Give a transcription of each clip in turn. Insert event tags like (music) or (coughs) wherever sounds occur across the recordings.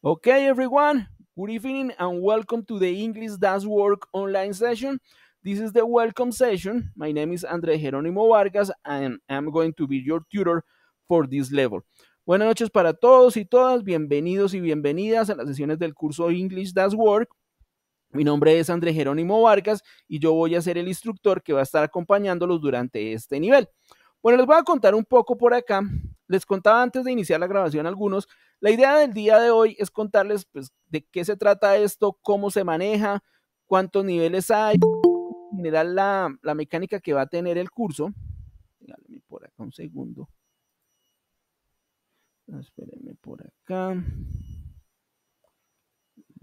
Okay, everyone, good evening and welcome to the English Does Work online session. This is the welcome session. My name is André Jerónimo Vargas and I'm going to be your tutor for this level. Buenas noches para todos y todas, bienvenidos y bienvenidas a las sesiones del curso English Does Work. Mi nombre es André Jerónimo Vargas y yo voy a ser el instructor que va a estar acompañándolos durante este nivel. Bueno, les voy a contar un poco por acá. Les contaba antes de iniciar la grabación algunos la idea del día de hoy es contarles pues, de qué se trata esto, cómo se maneja, cuántos niveles hay, en general la, la mecánica que va a tener el curso. Déjame por acá un segundo. Ah, espérenme por acá.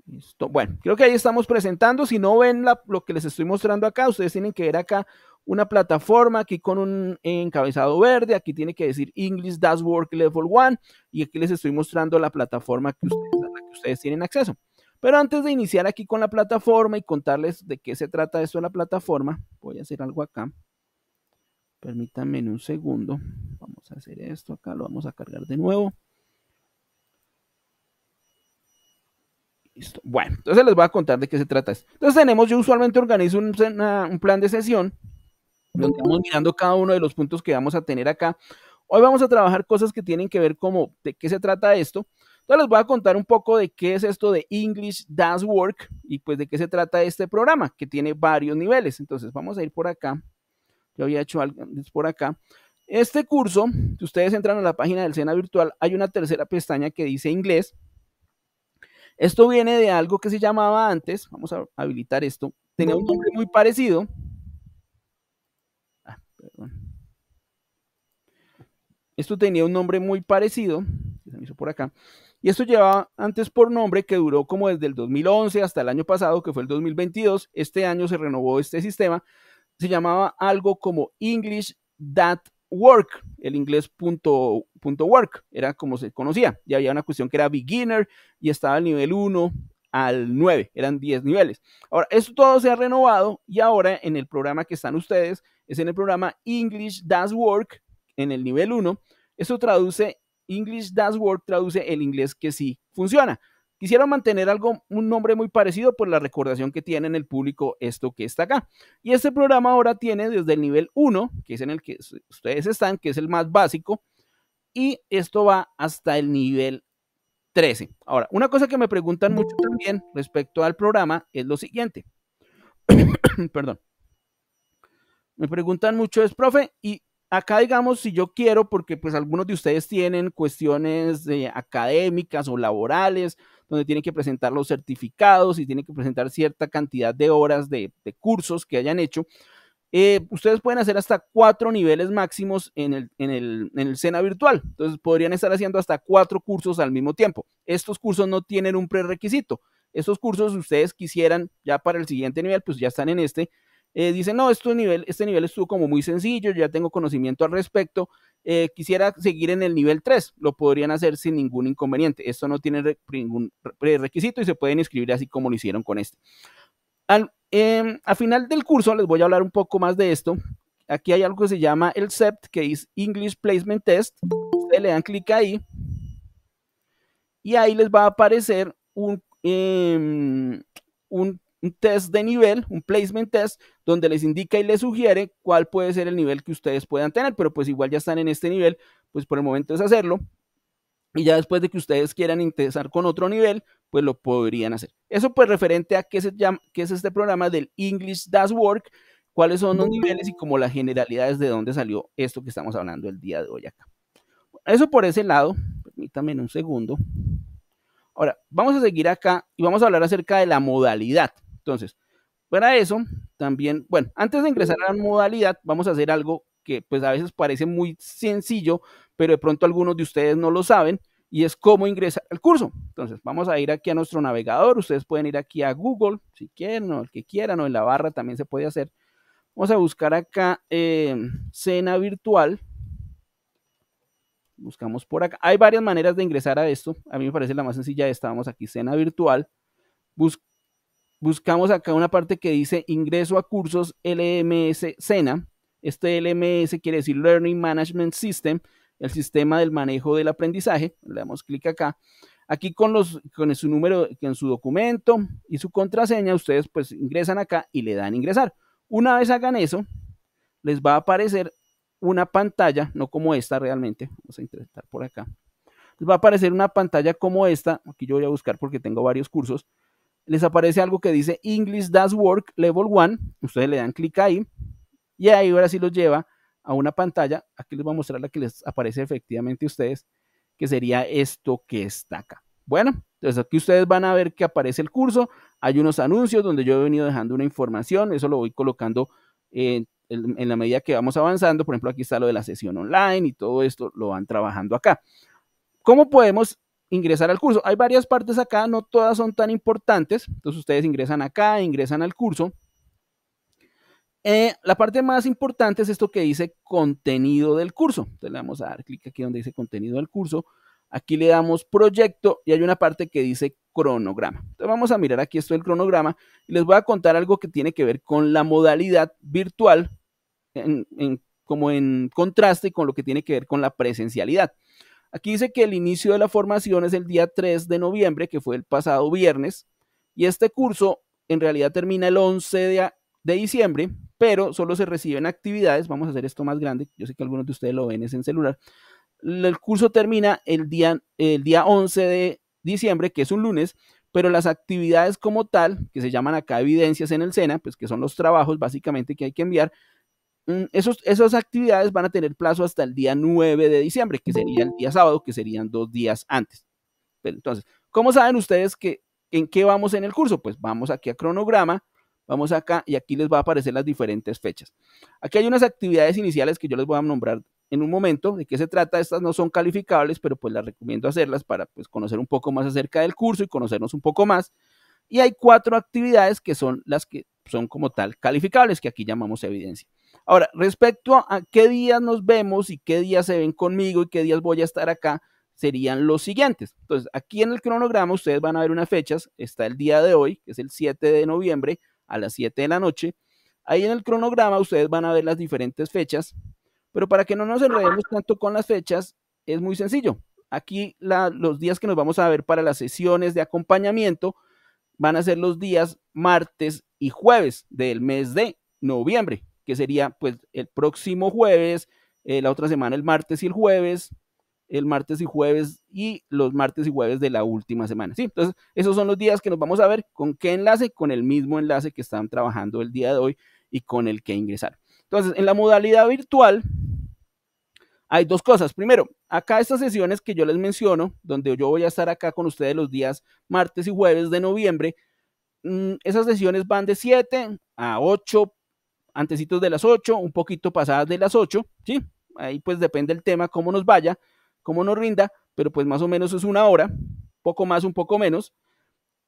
Listo. Bueno, creo que ahí estamos presentando. Si no ven lo que les estoy mostrando acá, ustedes tienen que ver acá una plataforma aquí con un encabezado verde, aquí tiene que decir English Dashboard Level 1 y aquí les estoy mostrando la plataforma que ustedes, a la que ustedes tienen acceso. Pero antes de iniciar aquí con la plataforma y contarles de qué se trata esto de la plataforma, voy a hacer algo acá. Permítanme en un segundo. Vamos a hacer esto acá, lo vamos a cargar de nuevo. Listo. Bueno, entonces les voy a contar de qué se trata esto. Entonces tenemos, yo usualmente organizo un plan de sesión Estamos mirando cada uno de los puntos que vamos a tener acá. Hoy vamos a trabajar cosas que tienen que ver como de qué se trata esto. Entonces les voy a contar un poco de qué es esto de English Does Work y pues de qué se trata este programa, que tiene varios niveles. Entonces vamos a ir por acá. Yo había hecho algo por acá. Este curso, si ustedes entran a la página del SENA Virtual, hay una tercera pestaña que dice inglés. Esto viene de algo que se llamaba antes, vamos a habilitar esto, tenía un nombre muy parecido, Esto tenía un nombre muy parecido, se me hizo por acá, y esto llevaba antes por nombre que duró como desde el 2011 hasta el año pasado, que fue el 2022. Este año se renovó este sistema. Se llamaba algo como English That Work, el inglés punto, work, era como se conocía. Y había una cuestión que era beginner y estaba al nivel 1 al 9, eran 10 niveles. Ahora, esto todo se ha renovado y ahora en el programa que están ustedes, es en el programa English Work, en el nivel 1, eso traduce, English Work, traduce el inglés que sí funciona. Quisieron mantener algo, un nombre muy parecido por la recordación que tiene en el público esto que está acá. Y este programa ahora tiene desde el nivel 1, que es en el que ustedes están, que es el más básico, y esto va hasta el nivel 13. Ahora, una cosa que me preguntan mucho también respecto al programa es lo siguiente. (coughs) Perdón. Me preguntan mucho es, profe, ¿y acá digamos, si yo quiero, porque pues algunos de ustedes tienen cuestiones académicas o laborales, donde tienen que presentar los certificados y tienen que presentar cierta cantidad de horas de, cursos que hayan hecho. Eh, ustedes pueden hacer hasta cuatro niveles máximos en el, en, en el SENA virtual. Entonces podrían estar haciendo hasta cuatro cursos al mismo tiempo. Estos cursos no tienen un prerequisito. Estos cursos, si ustedes quisieran ya para el siguiente nivel, pues ya están en este, eh, dice, no, este nivel, este nivel estuvo como muy sencillo, ya tengo conocimiento al respecto, eh, quisiera seguir en el nivel 3, lo podrían hacer sin ningún inconveniente. Esto no tiene ningún requisito y se pueden inscribir así como lo hicieron con este. Al, em, a final del curso les voy a hablar un poco más de esto. Aquí hay algo que se llama el CEPT, que es English Placement Test. Ustedes le dan clic ahí y ahí les va a aparecer un, em, un un test de nivel, un placement test, donde les indica y les sugiere cuál puede ser el nivel que ustedes puedan tener, pero pues igual ya están en este nivel, pues por el momento es hacerlo. Y ya después de que ustedes quieran interesar con otro nivel, pues lo podrían hacer. Eso pues referente a qué, se llama, qué es este programa del English Does Work, cuáles son los niveles y como las generalidades de dónde salió esto que estamos hablando el día de hoy acá. Eso por ese lado, permítanme un segundo. Ahora, vamos a seguir acá y vamos a hablar acerca de la modalidad. Entonces, para eso, también, bueno, antes de ingresar a la modalidad, vamos a hacer algo que pues a veces parece muy sencillo, pero de pronto algunos de ustedes no lo saben, y es cómo ingresar al curso. Entonces, vamos a ir aquí a nuestro navegador, ustedes pueden ir aquí a Google, si quieren, o el que quieran, o en la barra también se puede hacer. Vamos a buscar acá eh, cena virtual. Buscamos por acá. Hay varias maneras de ingresar a esto. A mí me parece la más sencilla esta. Vamos aquí, cena virtual. Bus buscamos acá una parte que dice ingreso a cursos LMS SENA. Este LMS quiere decir Learning Management System, el sistema del manejo del aprendizaje. Le damos clic acá. Aquí con, los, con su número, con su documento y su contraseña, ustedes pues ingresan acá y le dan ingresar. Una vez hagan eso, les va a aparecer una pantalla, no como esta realmente. Vamos a intentar por acá. Les va a aparecer una pantalla como esta. Aquí yo voy a buscar porque tengo varios cursos les aparece algo que dice English Does Work Level 1. Ustedes le dan clic ahí y ahí ahora sí los lleva a una pantalla. Aquí les voy a mostrar la que les aparece efectivamente a ustedes, que sería esto que está acá. Bueno, entonces aquí ustedes van a ver que aparece el curso. Hay unos anuncios donde yo he venido dejando una información. Eso lo voy colocando en, en la medida que vamos avanzando. Por ejemplo, aquí está lo de la sesión online y todo esto lo van trabajando acá. ¿Cómo podemos ingresar al curso. Hay varias partes acá, no todas son tan importantes. Entonces ustedes ingresan acá, ingresan al curso. Eh, la parte más importante es esto que dice contenido del curso. Entonces le vamos a dar clic aquí donde dice contenido del curso. Aquí le damos proyecto y hay una parte que dice cronograma. Entonces vamos a mirar aquí esto del cronograma y les voy a contar algo que tiene que ver con la modalidad virtual como en contraste con lo que tiene que ver con la presencialidad. Aquí dice que el inicio de la formación es el día 3 de noviembre, que fue el pasado viernes, y este curso en realidad termina el 11 de, diciembre, pero solo se reciben actividades, vamos a hacer esto más grande, yo sé que algunos de ustedes lo ven es en celular, el curso termina el día, el día 11 de diciembre, que es un lunes, pero las actividades como tal, que se llaman acá evidencias en el SENA, pues que son los trabajos básicamente que hay que enviar, Mm, esas actividades van a tener plazo hasta el día 9 de diciembre, que sería el día sábado, que serían dos días antes. Pues, entonces, ¿cómo saben ustedes que en qué vamos en el curso? Pues vamos aquí a cronograma, vamos acá y aquí les va a aparecer las diferentes fechas. Aquí hay unas actividades iniciales que yo les voy a nombrar en un momento de qué se trata. Estas no son calificables, pero pues las recomiendo hacerlas para pues, conocer un poco más acerca del curso y conocernos un poco más. Y hay cuatro actividades que son las que son como tal calificables, que aquí llamamos evidencia. Ahora, respecto a qué días nos vemos y qué días se ven conmigo y qué días voy a estar acá, serían los siguientes. Entonces, aquí en el cronograma ustedes van a ver unas fechas. Está el día de hoy, que es el 7 de noviembre a las 7 de la noche. Ahí en el cronograma ustedes van a ver las diferentes fechas. Pero para que no nos enredemos tanto con las fechas, es muy sencillo. Aquí los días que nos vamos a ver para las sesiones de acompañamiento van a ser los días martes y jueves del mes de noviembre que sería pues el próximo jueves, eh, la otra semana el martes y el jueves, el martes y jueves y los martes y jueves de la última semana. Sí, entonces esos son los días que nos vamos a ver con qué enlace, con el mismo enlace que están trabajando el día de hoy y con el que ingresar. Entonces, en la modalidad virtual hay dos cosas. Primero, acá estas sesiones que yo les menciono, donde yo voy a estar acá con ustedes los días martes y jueves de noviembre, mm, esas sesiones van de 7 a 8 antecitos de las 8, un poquito pasadas de las 8, ¿sí? Ahí pues depende el tema, cómo nos vaya, cómo nos rinda, pero pues más o menos es una hora, poco más, un poco menos.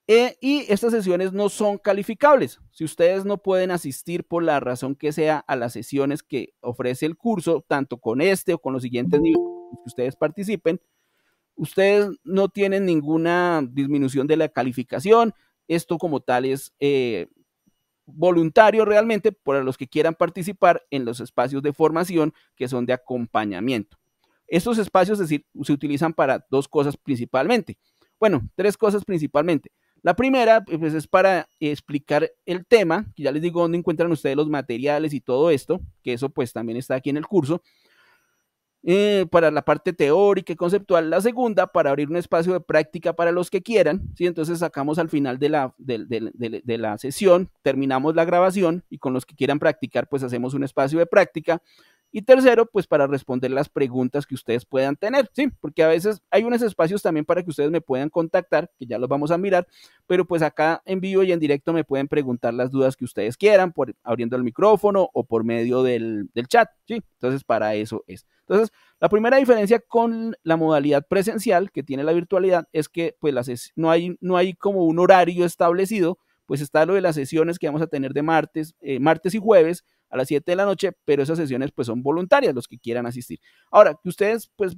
Eh, y estas sesiones no son calificables. Si ustedes no pueden asistir por la razón que sea a las sesiones que ofrece el curso, tanto con este o con los siguientes niveles que ustedes participen, ustedes no tienen ninguna disminución de la calificación. Esto como tal es eh, voluntario realmente para los que quieran participar en los espacios de formación que son de acompañamiento. Estos espacios decir, se utilizan para dos cosas principalmente. Bueno, tres cosas principalmente. La primera pues, es para explicar el tema, que ya les digo dónde encuentran ustedes los materiales y todo esto, que eso pues también está aquí en el curso. Eh, para la parte teórica y conceptual, la segunda para abrir un espacio de práctica para los que quieran, ¿sí? Entonces sacamos al final de la, de, la sesión, terminamos la grabación y con los que quieran practicar, pues hacemos un espacio de práctica. Y tercero, pues para responder las preguntas que ustedes puedan tener, ¿sí? Porque a veces hay unos espacios también para que ustedes me puedan contactar, que ya los vamos a mirar, pero pues acá en vivo y en directo me pueden preguntar las dudas que ustedes quieran, por abriendo el micrófono o por medio del, chat, ¿sí? Entonces, para eso es. Entonces, la primera diferencia con la modalidad presencial que tiene la virtualidad es que pues las no, hay, no hay como un horario establecido, pues está lo de las sesiones que vamos a tener de martes, eh, martes y jueves, a las 7 de la noche, pero esas sesiones pues son voluntarias los que quieran asistir. Ahora, que ustedes pues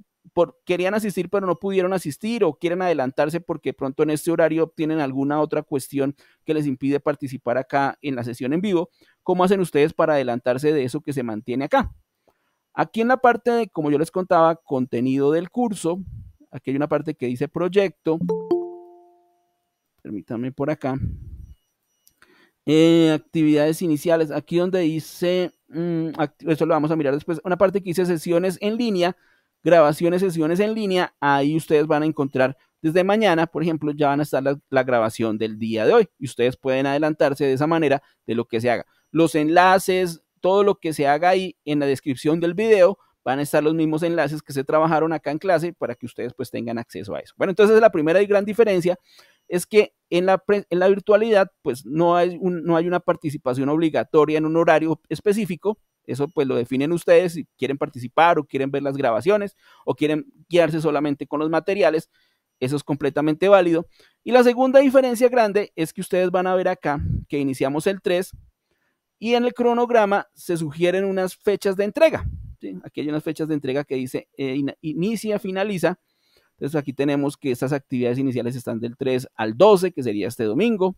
querían asistir pero no pudieron asistir o quieren adelantarse porque pronto en este horario tienen alguna otra cuestión que les impide participar acá en la sesión en vivo, ¿cómo hacen ustedes para adelantarse de eso que se mantiene acá? Aquí en la parte de, como yo les contaba, contenido del curso, aquí hay una parte que dice proyecto, permítanme por acá, eh, actividades iniciales, aquí donde dice, mm, esto lo vamos a mirar después, una parte que dice sesiones en línea, grabaciones, sesiones en línea, ahí ustedes van a encontrar desde mañana, por ejemplo, ya van a estar la, grabación del día de hoy y ustedes pueden adelantarse de esa manera de lo que se haga. Los enlaces, todo lo que se haga ahí en la descripción del video, van a estar los mismos enlaces que se trabajaron acá en clase para que ustedes pues tengan acceso a eso. Bueno, entonces la primera y gran diferencia es que en la, virtualidad pues no hay, no hay una participación obligatoria en un horario específico, eso pues lo definen ustedes si quieren participar o quieren ver las grabaciones o quieren guiarse solamente con los materiales, eso es completamente válido. Y la segunda diferencia grande es que ustedes van a ver acá que iniciamos el 3 y en el cronograma se sugieren unas fechas de entrega. Aquí hay unas fechas de entrega que dice eh, inicia, finaliza entonces aquí tenemos que estas actividades iniciales están del 3 al 12, que sería este domingo.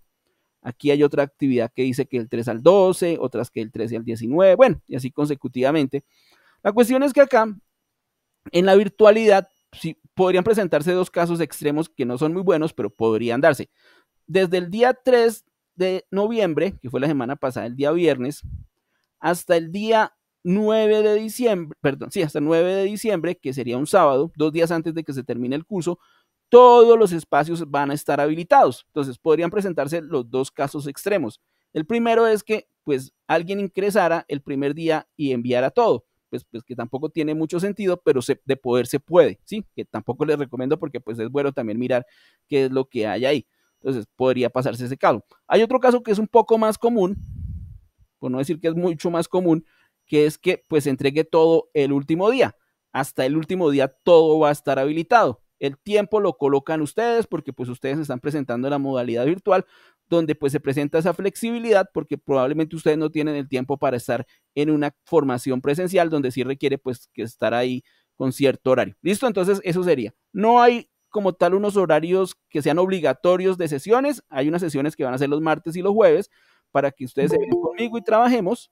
Aquí hay otra actividad que dice que el 3 al 12, otras que el 13 al 19, bueno, y así consecutivamente. La cuestión es que acá, en la virtualidad, sí, podrían presentarse dos casos extremos que no son muy buenos, pero podrían darse. Desde el día 3 de noviembre, que fue la semana pasada, el día viernes, hasta el día 9 de diciembre, perdón, sí, hasta 9 de diciembre, que sería un sábado, dos días antes de que se termine el curso, todos los espacios van a estar habilitados. Entonces podrían presentarse los dos casos extremos. El primero es que pues alguien ingresara el primer día y enviara todo. Pues, pues que tampoco tiene mucho sentido, pero se, de poder se puede, ¿sí? Que tampoco les recomiendo porque pues es bueno también mirar qué es lo que hay ahí. Entonces podría pasarse ese caso. Hay otro caso que es un poco más común, por no decir que es mucho más común, que es que pues entregue todo el último día. Hasta el último día todo va a estar habilitado. El tiempo lo colocan ustedes porque pues ustedes están presentando la modalidad virtual donde pues se presenta esa flexibilidad porque probablemente ustedes no tienen el tiempo para estar en una formación presencial donde sí requiere pues que estar ahí con cierto horario. Listo, entonces eso sería. No hay como tal unos horarios que sean obligatorios de sesiones. Hay unas sesiones que van a ser los martes y los jueves para que ustedes se vengan conmigo y trabajemos.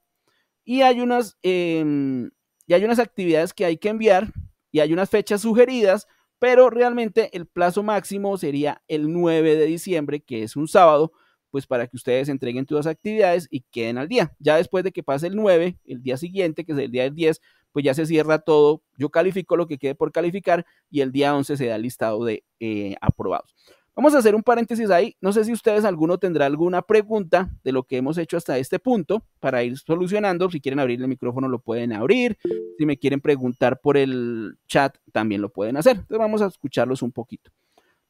Y hay unas, em, y hay unas actividades que hay que enviar y hay unas fechas sugeridas, pero realmente el plazo máximo sería el 9 de diciembre, que es un sábado, pues para que ustedes entreguen todas las actividades y queden al día. Ya después de que pase el 9, el día siguiente, que es el día del 10, pues ya se cierra todo. Yo califico lo que quede por calificar y el día 11 se da el listado de eh, aprobados. Vamos a hacer un paréntesis ahí. No sé si ustedes alguno tendrá alguna pregunta de lo que hemos hecho hasta este punto para ir solucionando. Si quieren abrir el micrófono, lo pueden abrir. Si me quieren preguntar por el chat, también lo pueden hacer. Entonces vamos a escucharlos un poquito.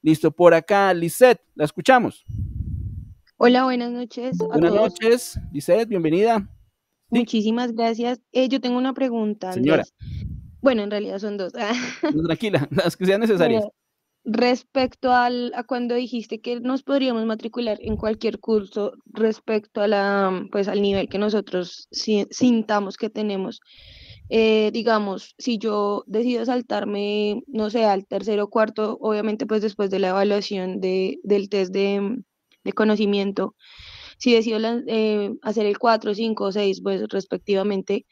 Listo, por acá, Lisette, la escuchamos. Hola, buenas noches. buenas noches, Lisette, bienvenida. Muchísimas gracias. Eh, yo tengo una pregunta. Señora. Bueno, en realidad son dos. (laughs) Tranquila, (laughs) las que sean necesarias. Respecto al, a cuando dijiste que nos podríamos matricular en cualquier curso, respecto a la, pues, al nivel que nosotros sintamos que tenemos, eh, digamos, si yo decido saltarme, no sé, al tercero o cuarto, obviamente pues después de la evaluación del test de, conocimiento, si decido eh, hacer el 4, 5 o 6, pues respectivamente,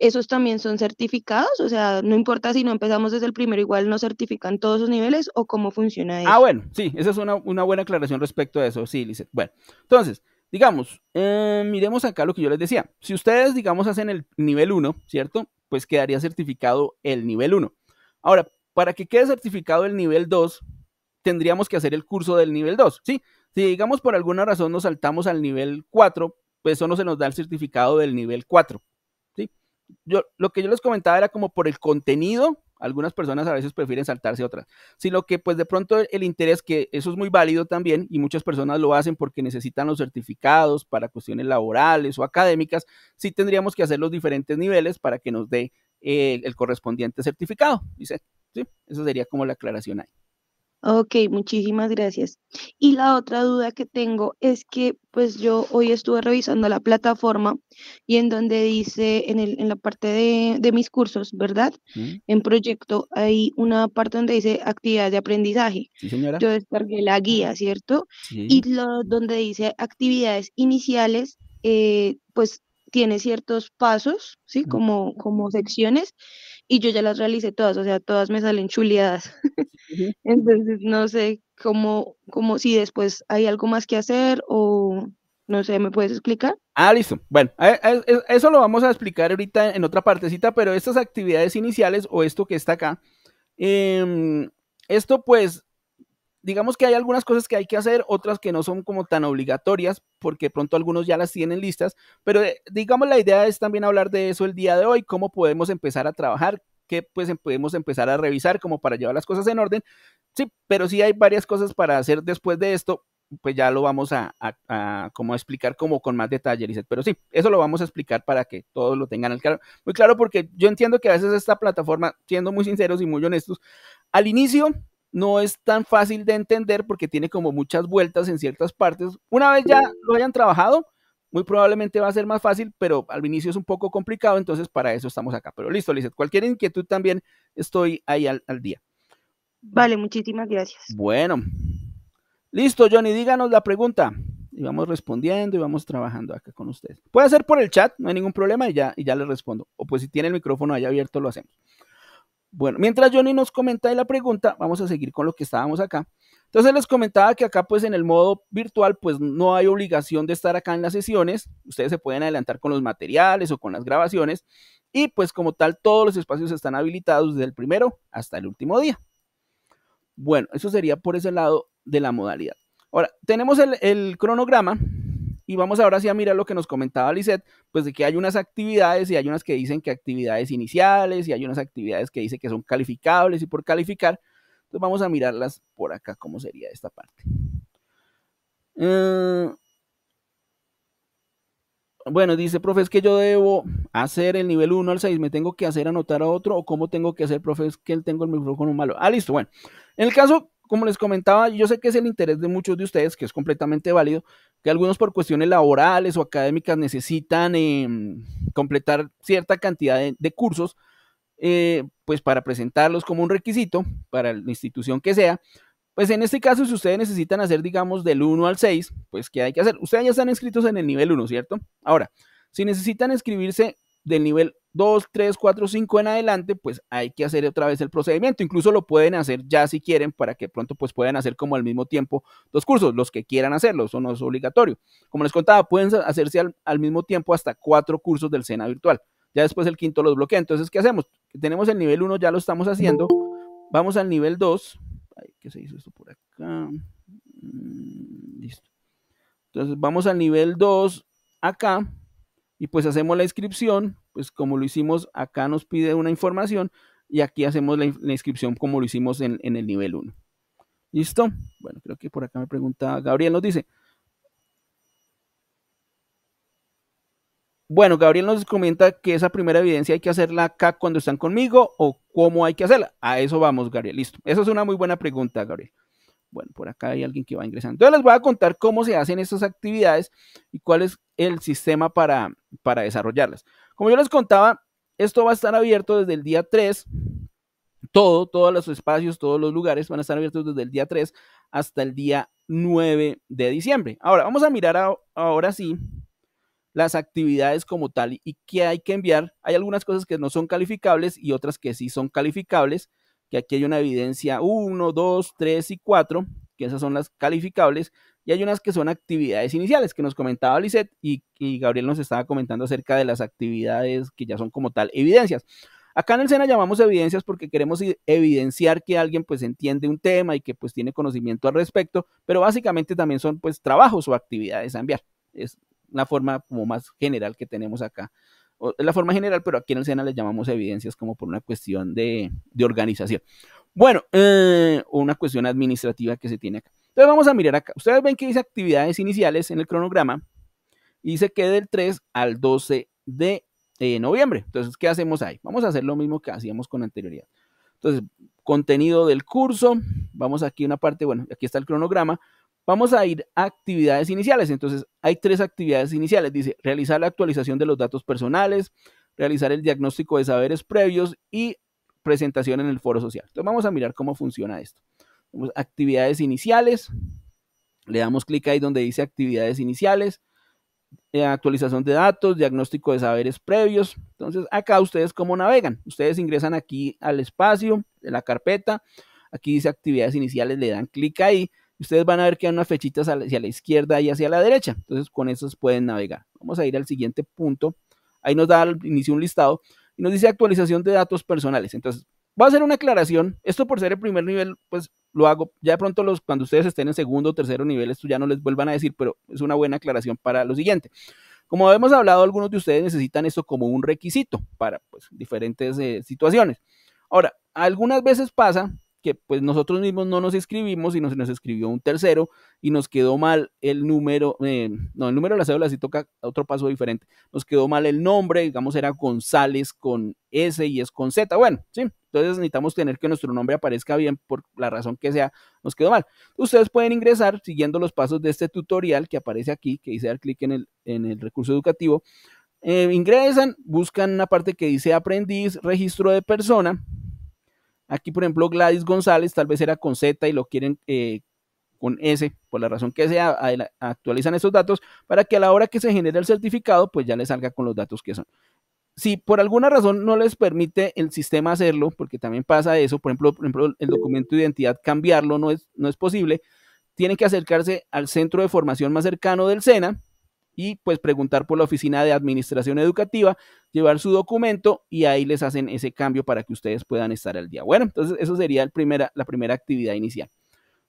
esos también son certificados, o sea, no importa si no empezamos desde el primero, igual no certifican todos los niveles o cómo funciona ah, eso. Ah, bueno, sí, esa es una, buena aclaración respecto a eso, sí, dice Bueno, entonces, digamos, eh, miremos acá lo que yo les decía. Si ustedes, digamos, hacen el nivel 1, ¿cierto? Pues quedaría certificado el nivel 1. Ahora, para que quede certificado el nivel 2, tendríamos que hacer el curso del nivel 2, ¿sí? Si digamos por alguna razón nos saltamos al nivel 4, pues eso no se nos da el certificado del nivel 4, lo que yo les comentaba era como por el contenido, algunas personas a veces prefieren saltarse otras, lo que pues de pronto el interés, que eso es muy válido también y muchas personas lo hacen porque necesitan los certificados para cuestiones laborales o académicas, sí tendríamos que hacer los diferentes niveles para que nos dé el correspondiente certificado, dice, sí, eso sería como la aclaración ahí. Ok, muchísimas gracias. Y la otra duda que tengo es que pues yo hoy estuve revisando la plataforma y en donde dice, en, el, en la parte de, mis cursos, ¿verdad? Mm. En proyecto hay una parte donde dice actividades de aprendizaje. Yo descargué la guía, ¿cierto? Y lo, donde dice actividades iniciales, eh, pues tiene ciertos pasos, ¿sí? Mm. Como, como secciones, y yo ya las realicé todas, o sea, todas me salen chuleadas. (laughs) Entonces, no sé cómo, cómo, si después hay algo más que hacer o no sé, ¿me puedes explicar? Ah, listo. Bueno, eh, eso lo vamos a explicar ahorita en otra partecita, pero estas actividades iniciales o esto que está acá, em, esto pues digamos que hay algunas cosas que hay que hacer, otras que no son como tan obligatorias, porque pronto algunos ya las tienen listas, pero eh, digamos la idea es también hablar de eso el día de hoy, cómo podemos empezar a trabajar, qué pues em, podemos empezar a revisar como para llevar las cosas en orden. Sí, pero sí hay varias cosas para hacer después de esto, pues ya lo vamos a, explicar como con más detalle, Lizeth. Pero sí, eso lo vamos a explicar para que todos lo tengan al claro. Muy claro, porque yo entiendo que a veces esta plataforma, siendo muy sinceros y muy honestos, al inicio no es tan fácil de entender porque tiene como muchas vueltas en ciertas partes. Una vez ya lo hayan trabajado, muy probablemente va a ser más fácil, pero al inicio es un poco complicado, entonces para eso estamos acá. Pero listo, Lizeth, cualquier inquietud también estoy ahí al, día. Vale, muchísimas gracias. Bueno, listo, Johnny, díganos la pregunta. Y vamos respondiendo y vamos trabajando acá con ustedes. Puede ser por el chat, no hay ningún problema y ya, y ya les respondo. O pues si tiene el micrófono ahí abierto, lo hacemos. Bueno, mientras Johnny nos comenta la pregunta, vamos a seguir con lo que estábamos acá. Entonces les comentaba que acá pues en el modo virtual pues no hay obligación de estar acá en las sesiones, ustedes se pueden adelantar con los materiales o con las grabaciones y pues como tal todos los espacios están habilitados desde el primero hasta el último día. Bueno, eso sería por ese lado de la modalidad. Ahora, tenemos el cronograma y vamos ahora sí a mirar lo que nos comentaba alicet, pues de que hay unas actividades y hay unas que dicen que actividades iniciales y hay unas actividades que dicen que son calificables y por calificar. Entonces pues, vamos a mirarlas por acá, cómo sería esta parte. Eh, bueno, dice, profe, es que yo debo hacer el nivel 1 al 6, ¿me tengo que hacer anotar a otro o cómo tengo que hacer, profe, es que él tengo el micrófono malo? Ah, listo, bueno. En el caso como les comentaba, yo sé que es el interés de muchos de ustedes, que es completamente válido, que algunos por cuestiones laborales o académicas necesitan em, completar cierta cantidad de, cursos, eh, pues para presentarlos como un requisito para la institución que sea. Pues en este caso, si ustedes necesitan hacer, digamos, del 1 al 6, pues ¿qué hay que hacer? Ustedes ya están inscritos en el nivel 1, ¿cierto? Ahora, si necesitan inscribirse del nivel 2, 3, 4, 5 en adelante, pues hay que hacer otra vez el procedimiento. Incluso lo pueden hacer ya si quieren para que pronto pues puedan hacer como al mismo tiempo dos cursos, los que quieran hacerlo, eso no es obligatorio. Como les contaba, pueden hacerse al, mismo tiempo hasta cuatro cursos del SENA virtual. Ya después el quinto los bloquea. Entonces, ¿qué hacemos? Tenemos el nivel 1, ya lo estamos haciendo. Vamos al nivel 2. ¿Qué se hizo esto por acá? Mm, listo. Entonces, vamos al nivel 2 acá y pues hacemos la inscripción pues como lo hicimos, acá nos pide una información y aquí hacemos la, inscripción como lo hicimos en, el nivel 1. ¿Listo? Bueno, creo que por acá me pregunta Gabriel, nos dice. Bueno, Gabriel nos comenta que esa primera evidencia hay que hacerla acá cuando están conmigo o cómo hay que hacerla. A eso vamos, Gabriel. Listo. Esa es una muy buena pregunta, Gabriel. Bueno, por acá hay alguien que va ingresando. Entonces les voy a contar cómo se hacen estas actividades y cuál es el sistema para, para desarrollarlas. Como yo les contaba, esto va a estar abierto desde el día 3. Todo, todos los espacios, todos los lugares van a estar abiertos desde el día 3 hasta el día 9 de diciembre. Ahora, vamos a mirar ahora sí las actividades como tal y qué hay que enviar. Hay algunas cosas que no son calificables y otras que sí son calificables, que aquí hay una evidencia 1, 2, 3 y 4, que esas son las calificables, y hay unas que son actividades iniciales que nos comentaba Lisette y, Gabriel nos estaba comentando acerca de las actividades que ya son como tal evidencias. Acá en el SENA llamamos evidencias porque queremos evidenciar que alguien pues entiende un tema y que pues tiene conocimiento al respecto, pero básicamente también son pues trabajos o actividades a enviar. Es la forma como más general que tenemos acá. es la forma general, pero aquí en el SENA le llamamos evidencias como por una cuestión de, organización. Bueno, eh, una cuestión administrativa que se tiene acá. Entonces vamos a mirar acá. Ustedes ven que dice actividades iniciales en el cronograma y se queda del 3 al 12 de eh, noviembre. Entonces, ¿qué hacemos ahí? Vamos a hacer lo mismo que hacíamos con anterioridad. Entonces, contenido del curso, vamos aquí a una parte, bueno, aquí está el cronograma. Vamos a ir a actividades iniciales. Entonces, hay tres actividades iniciales. Dice, realizar la actualización de los datos personales, realizar el diagnóstico de saberes previos y presentación en el foro social. Entonces, vamos a mirar cómo funciona esto actividades iniciales, le damos clic ahí donde dice actividades iniciales, eh, actualización de datos, diagnóstico de saberes previos. Entonces, acá ustedes cómo navegan. Ustedes ingresan aquí al espacio de la carpeta. Aquí dice actividades iniciales, le dan clic ahí. Ustedes van a ver que hay unas fechitas hacia la izquierda y hacia la derecha. Entonces, con esos pueden navegar. Vamos a ir al siguiente punto. Ahí nos da al inicio un listado y nos dice actualización de datos personales. Entonces, Voy a hacer una aclaración. Esto por ser el primer nivel, pues lo hago. Ya de pronto los, cuando ustedes estén en segundo o tercero nivel, esto ya no les vuelvan a decir, pero es una buena aclaración para lo siguiente. Como hemos hablado, algunos de ustedes necesitan esto como un requisito para pues, diferentes eh, situaciones. Ahora, algunas veces pasa que pues nosotros mismos no nos escribimos, y se nos escribió un tercero y nos quedó mal el número, eh, no, el número de la cédula sí toca otro paso diferente, nos quedó mal el nombre, digamos era González con S y es con Z, bueno, sí, entonces necesitamos tener que nuestro nombre aparezca bien por la razón que sea, nos quedó mal. Ustedes pueden ingresar siguiendo los pasos de este tutorial que aparece aquí, que dice dar clic en el, en el recurso educativo, eh, ingresan, buscan una parte que dice aprendiz, registro de persona, Aquí, por ejemplo, Gladys González tal vez era con Z y lo quieren eh, con S, por la razón que sea, actualizan esos datos para que a la hora que se genere el certificado, pues ya le salga con los datos que son. Si por alguna razón no les permite el sistema hacerlo, porque también pasa eso, por ejemplo, por ejemplo el documento de identidad cambiarlo no es, no es posible, tienen que acercarse al centro de formación más cercano del SENA, y pues preguntar por la oficina de administración educativa, llevar su documento y ahí les hacen ese cambio para que ustedes puedan estar al día. Bueno, entonces eso sería el primera, la primera actividad inicial.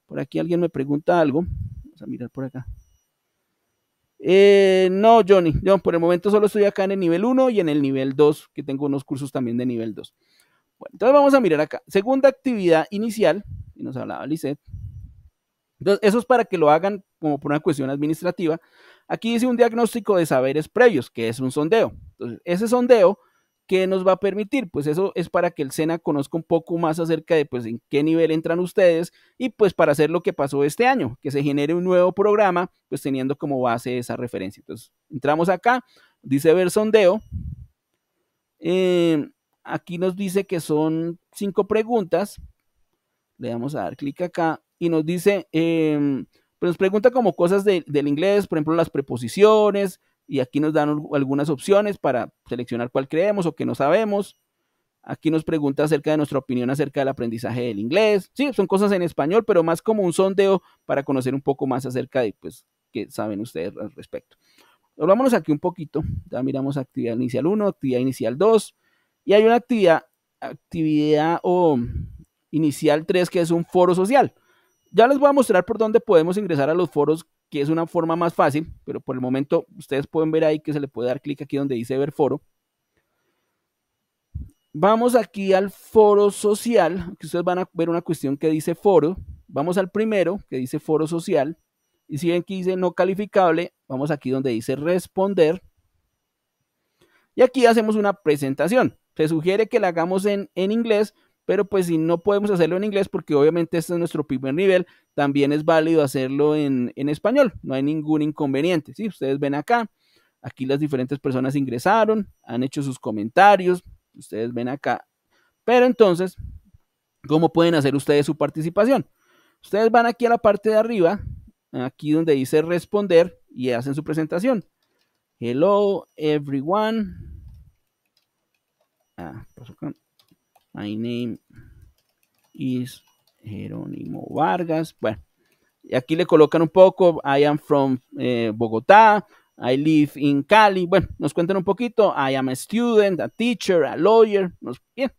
Por aquí alguien me pregunta algo. Vamos a mirar por acá. Eh, no, Johnny, yo por el momento solo estoy acá en el nivel 1 y en el nivel 2, que tengo unos cursos también de nivel 2. Bueno, entonces vamos a mirar acá. Segunda actividad inicial, y nos hablaba Lizette. Entonces, eso es para que lo hagan como por una cuestión administrativa, Aquí dice un diagnóstico de saberes previos, que es un sondeo. Entonces, ese sondeo, ¿qué nos va a permitir? Pues eso es para que el SENA conozca un poco más acerca de pues en qué nivel entran ustedes y pues para hacer lo que pasó este año, que se genere un nuevo programa, pues teniendo como base esa referencia. Entonces, entramos acá, dice ver sondeo. Em, aquí nos dice que son cinco preguntas. Le vamos a dar clic acá y nos dice... Em, pero pues nos pregunta como cosas del inglés, por ejemplo, las preposiciones, y aquí nos dan algunas opciones para seleccionar cuál creemos o que no sabemos. Aquí nos pregunta acerca de nuestra opinión acerca del aprendizaje del inglés. Sí, son cosas en español, pero más como un sondeo para conocer un poco más acerca de, pues, qué saben ustedes al respecto. Volvámonos aquí un poquito. Ya miramos actividad inicial 1, actividad inicial 2. Y hay una actividad, actividad o inicial 3 que es un foro social. Ya les voy a mostrar por dónde podemos ingresar a los foros, que es una forma más fácil, pero por el momento ustedes pueden ver ahí que se le puede dar clic aquí donde dice ver foro. Vamos aquí al foro social, que ustedes van a ver una cuestión que dice foro. Vamos al primero, que dice foro social. Y si ven que dice no calificable, vamos aquí donde dice responder. Y aquí hacemos una presentación. Se sugiere que la hagamos en, en inglés, pero pues si no podemos hacerlo en inglés, porque obviamente este es nuestro primer nivel, también es válido hacerlo en, español, no hay ningún inconveniente, Si Ustedes ven acá, aquí las diferentes personas ingresaron, han hecho sus comentarios, ustedes ven acá, pero entonces, ¿cómo pueden hacer ustedes su participación? Ustedes van aquí a la parte de arriba, aquí donde dice responder y hacen su presentación. Hello everyone. Ah, My name is Jerónimo Vargas. Bueno, y aquí le colocan un poco. I am from eh, Bogotá. I live in Cali. Bueno, nos cuentan un poquito. I am a student, a teacher, a lawyer.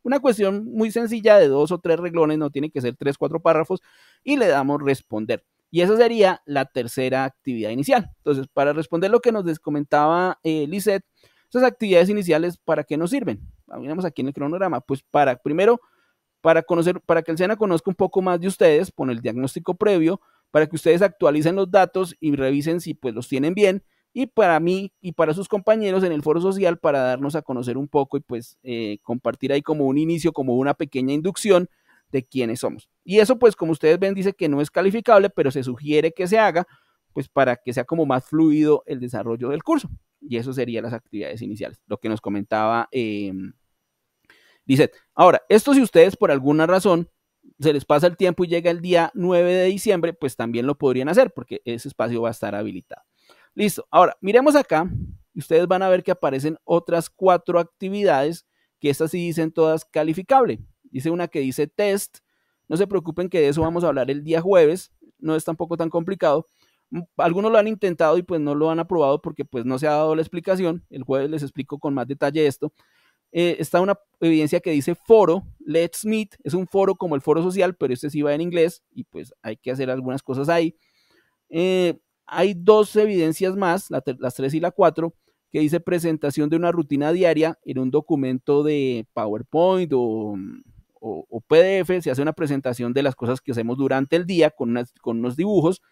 una cuestión muy sencilla de dos o tres reglones, no tiene que ser tres, cuatro párrafos, y le damos responder. Y esa sería la tercera actividad inicial. Entonces, para responder lo que nos comentaba eh, esas actividades iniciales, ¿para qué nos sirven? miramos aquí en el cronograma, pues para, primero, para conocer, para que el SENA conozca un poco más de ustedes, pone el diagnóstico previo, para que ustedes actualicen los datos y revisen si pues los tienen bien, y para mí y para sus compañeros en el foro social para darnos a conocer un poco y pues eh, compartir ahí como un inicio, como una pequeña inducción de quiénes somos. Y eso pues como ustedes ven dice que no es calificable, pero se sugiere que se haga pues para que sea como más fluido el desarrollo del curso. Y eso serían las actividades iniciales, lo que nos comentaba eh, Dice, ahora, esto si ustedes por alguna razón se les pasa el tiempo y llega el día 9 de diciembre, pues también lo podrían hacer porque ese espacio va a estar habilitado. Listo, ahora miremos acá y ustedes van a ver que aparecen otras cuatro actividades que estas sí dicen todas calificable. Dice una que dice test, no se preocupen que de eso vamos a hablar el día jueves, no es tampoco tan complicado. Algunos lo han intentado y pues no lo han aprobado porque pues no se ha dado la explicación. El jueves les explico con más detalle esto. Eh, está una evidencia que dice foro, Let's Meet, es un foro como el foro social, pero este sí va en inglés y pues hay que hacer algunas cosas ahí. Eh, hay dos evidencias más, las tres y la cuatro, que dice presentación de una rutina diaria en un documento de PowerPoint o, PDF, se hace una presentación de las cosas que hacemos durante el día con, con unos dibujos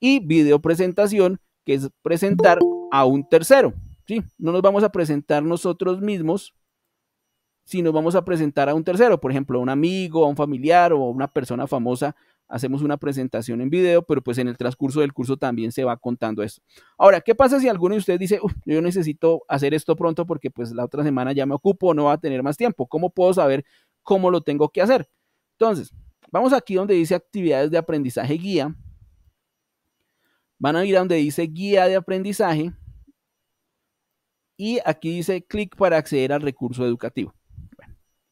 y video presentación, que es presentar a un tercero. ¿sí? No nos vamos a presentar nosotros mismos, si nos vamos a presentar a un tercero, por ejemplo, a un amigo, a un familiar o a una persona famosa, hacemos una presentación en video, pero pues en el transcurso del curso también se va contando eso. Ahora, ¿qué pasa si alguno de ustedes dice, yo necesito hacer esto pronto porque pues la otra semana ya me ocupo, no va a tener más tiempo? ¿Cómo puedo saber cómo lo tengo que hacer? Entonces, vamos aquí donde dice actividades de aprendizaje guía. Van a ir a donde dice guía de aprendizaje. Y aquí dice clic para acceder al recurso educativo.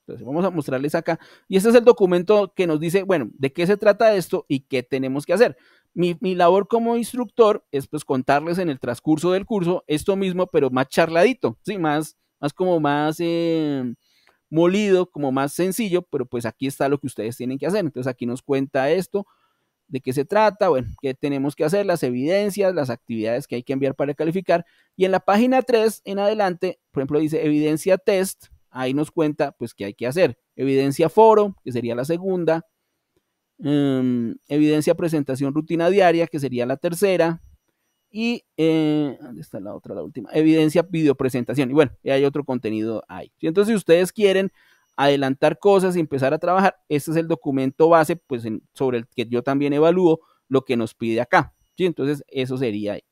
Entonces, vamos a mostrarles acá. Y este es el documento que nos dice, bueno, de qué se trata esto y qué tenemos que hacer. Mi, labor como instructor es pues contarles en el transcurso del curso esto mismo, pero más charladito, ¿sí? Más, más como más eh, molido, como más sencillo, pero pues aquí está lo que ustedes tienen que hacer. Entonces aquí nos cuenta esto, de qué se trata, bueno, qué tenemos que hacer, las evidencias, las actividades que hay que enviar para calificar. Y en la página 3 en adelante, por ejemplo, dice evidencia test, ahí nos cuenta pues qué hay que hacer. Evidencia foro, que sería la segunda. Em, evidencia presentación rutina diaria, que sería la tercera. Y, eh, ¿dónde está la otra, la última? Evidencia videopresentación. Y bueno, hay otro contenido ahí. Entonces, si ustedes quieren adelantar cosas y empezar a trabajar, este es el documento base, pues sobre el que yo también evalúo lo que nos pide acá. ¿sí? Entonces, eso sería ahí.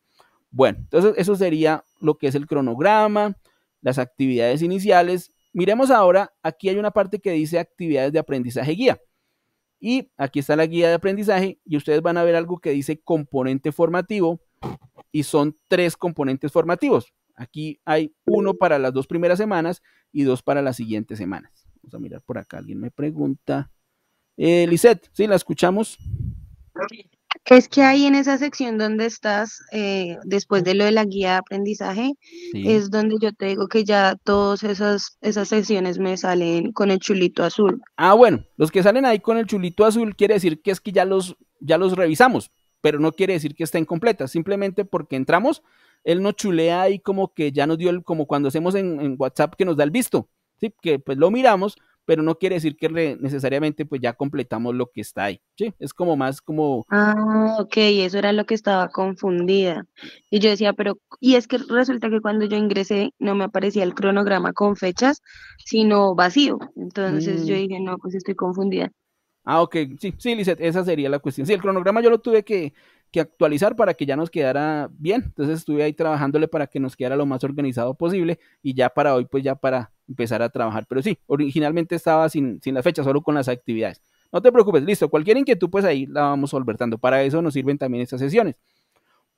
Bueno, entonces eso sería lo que es el cronograma, las actividades iniciales Miremos ahora, aquí hay una parte que dice actividades de aprendizaje guía. Y aquí está la guía de aprendizaje y ustedes van a ver algo que dice componente formativo y son tres componentes formativos. Aquí hay uno para las dos primeras semanas y dos para las siguientes semanas. Vamos a mirar por acá. Alguien me pregunta. Eh, Lisette, ¿sí la escuchamos? Es que ahí en esa sección donde estás, eh, después de lo de la guía de aprendizaje, es donde yo te digo que ya todas esas, esas secciones me salen con el chulito azul. Ah, bueno, los que salen ahí con el chulito azul quiere decir que es que ya los, ya los revisamos, pero no quiere decir que estén completas, simplemente porque entramos, él nos chulea ahí como que ya nos dio el, como cuando hacemos en, en WhatsApp que nos da el visto, ¿sí? que pues lo miramos, pero no quiere decir que necesariamente pues ya completamos lo que está ahí, ¿sí? Es como más como... Ah, ok, eso era lo que estaba confundida. Y yo decía, pero, y es que resulta que cuando yo ingresé no me aparecía el cronograma con fechas, sino vacío. Entonces yo mm. dije, no, pues estoy confundida. Ah, ok, sí, sí, Lizeth, esa sería la cuestión. Sí, el cronograma yo lo tuve que, que actualizar para que ya nos quedara bien. Entonces estuve ahí trabajándole para que nos quedara lo más organizado posible y ya para hoy, pues ya para empezar a trabajar. Pero sí, originalmente estaba sin, la fecha, solo con las actividades. No te preocupes, listo. Cualquier inquietud, pues ahí la vamos solvertando. Para eso nos sirven también estas sesiones.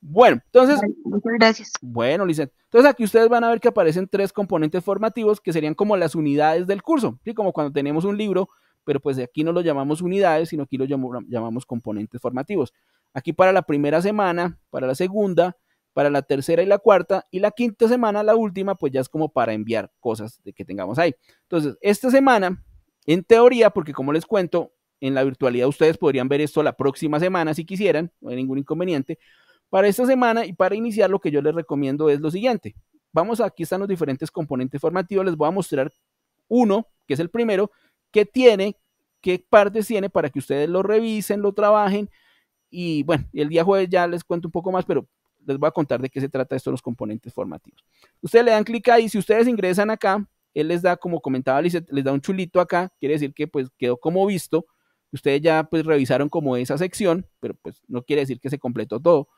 Bueno, entonces. Muchas gracias. Bueno, dice Entonces aquí ustedes van a ver que aparecen tres componentes formativos que serían como las unidades del curso. ¿sí? Como cuando tenemos un libro, pero pues aquí no lo llamamos unidades, sino aquí lo llamamos componentes formativos. Aquí para la primera semana, para la segunda, para la tercera y la cuarta, y la quinta semana, la última, pues ya es como para enviar cosas de que tengamos ahí. Entonces, esta semana, en teoría, porque como les cuento, en la virtualidad ustedes podrían ver esto la próxima semana si quisieran, no hay ningún inconveniente. Para esta semana y para iniciar, lo que yo les recomiendo es lo siguiente. Vamos, aquí están los diferentes componentes formativos, les voy a mostrar uno, que es el primero, que tiene qué partes tiene para que ustedes lo revisen, lo trabajen. Y bueno, el día jueves ya les cuento un poco más, pero les voy a contar de qué se trata esto de los componentes formativos. Ustedes le dan clic ahí, si ustedes ingresan acá, él les da, como comentaba, les, da un chulito acá, quiere decir que pues quedó como visto, ustedes ya pues revisaron como esa sección, pero pues no quiere decir que se completó todo.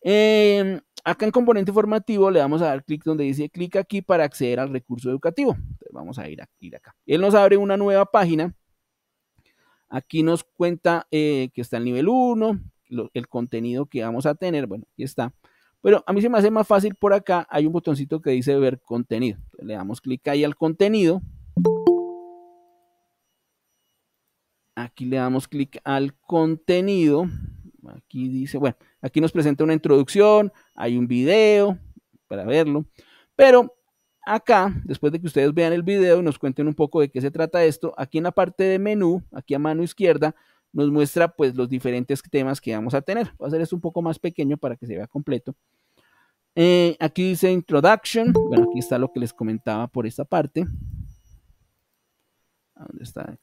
Em, acá en componente formativo le vamos a dar clic donde dice clic aquí para acceder al recurso educativo. vamos a ir, a, ir acá. Él nos abre una nueva página. Aquí nos cuenta eh, que está el nivel 1, el contenido que vamos a tener. Bueno, aquí está. Pero a mí se me hace más fácil por acá. Hay un botoncito que dice ver contenido. le damos clic ahí al contenido. Aquí le damos clic al contenido. Aquí dice, bueno, aquí nos presenta una introducción, hay un video para verlo. Pero acá, después de que ustedes vean el video y nos cuenten un poco de qué se trata esto, aquí en la parte de menú, aquí a mano izquierda, nos muestra pues los diferentes temas que vamos a tener. Voy a hacer esto un poco más pequeño para que se vea completo. Eh, aquí dice introduction. Bueno, aquí está lo que les comentaba por esta parte. ¿Dónde está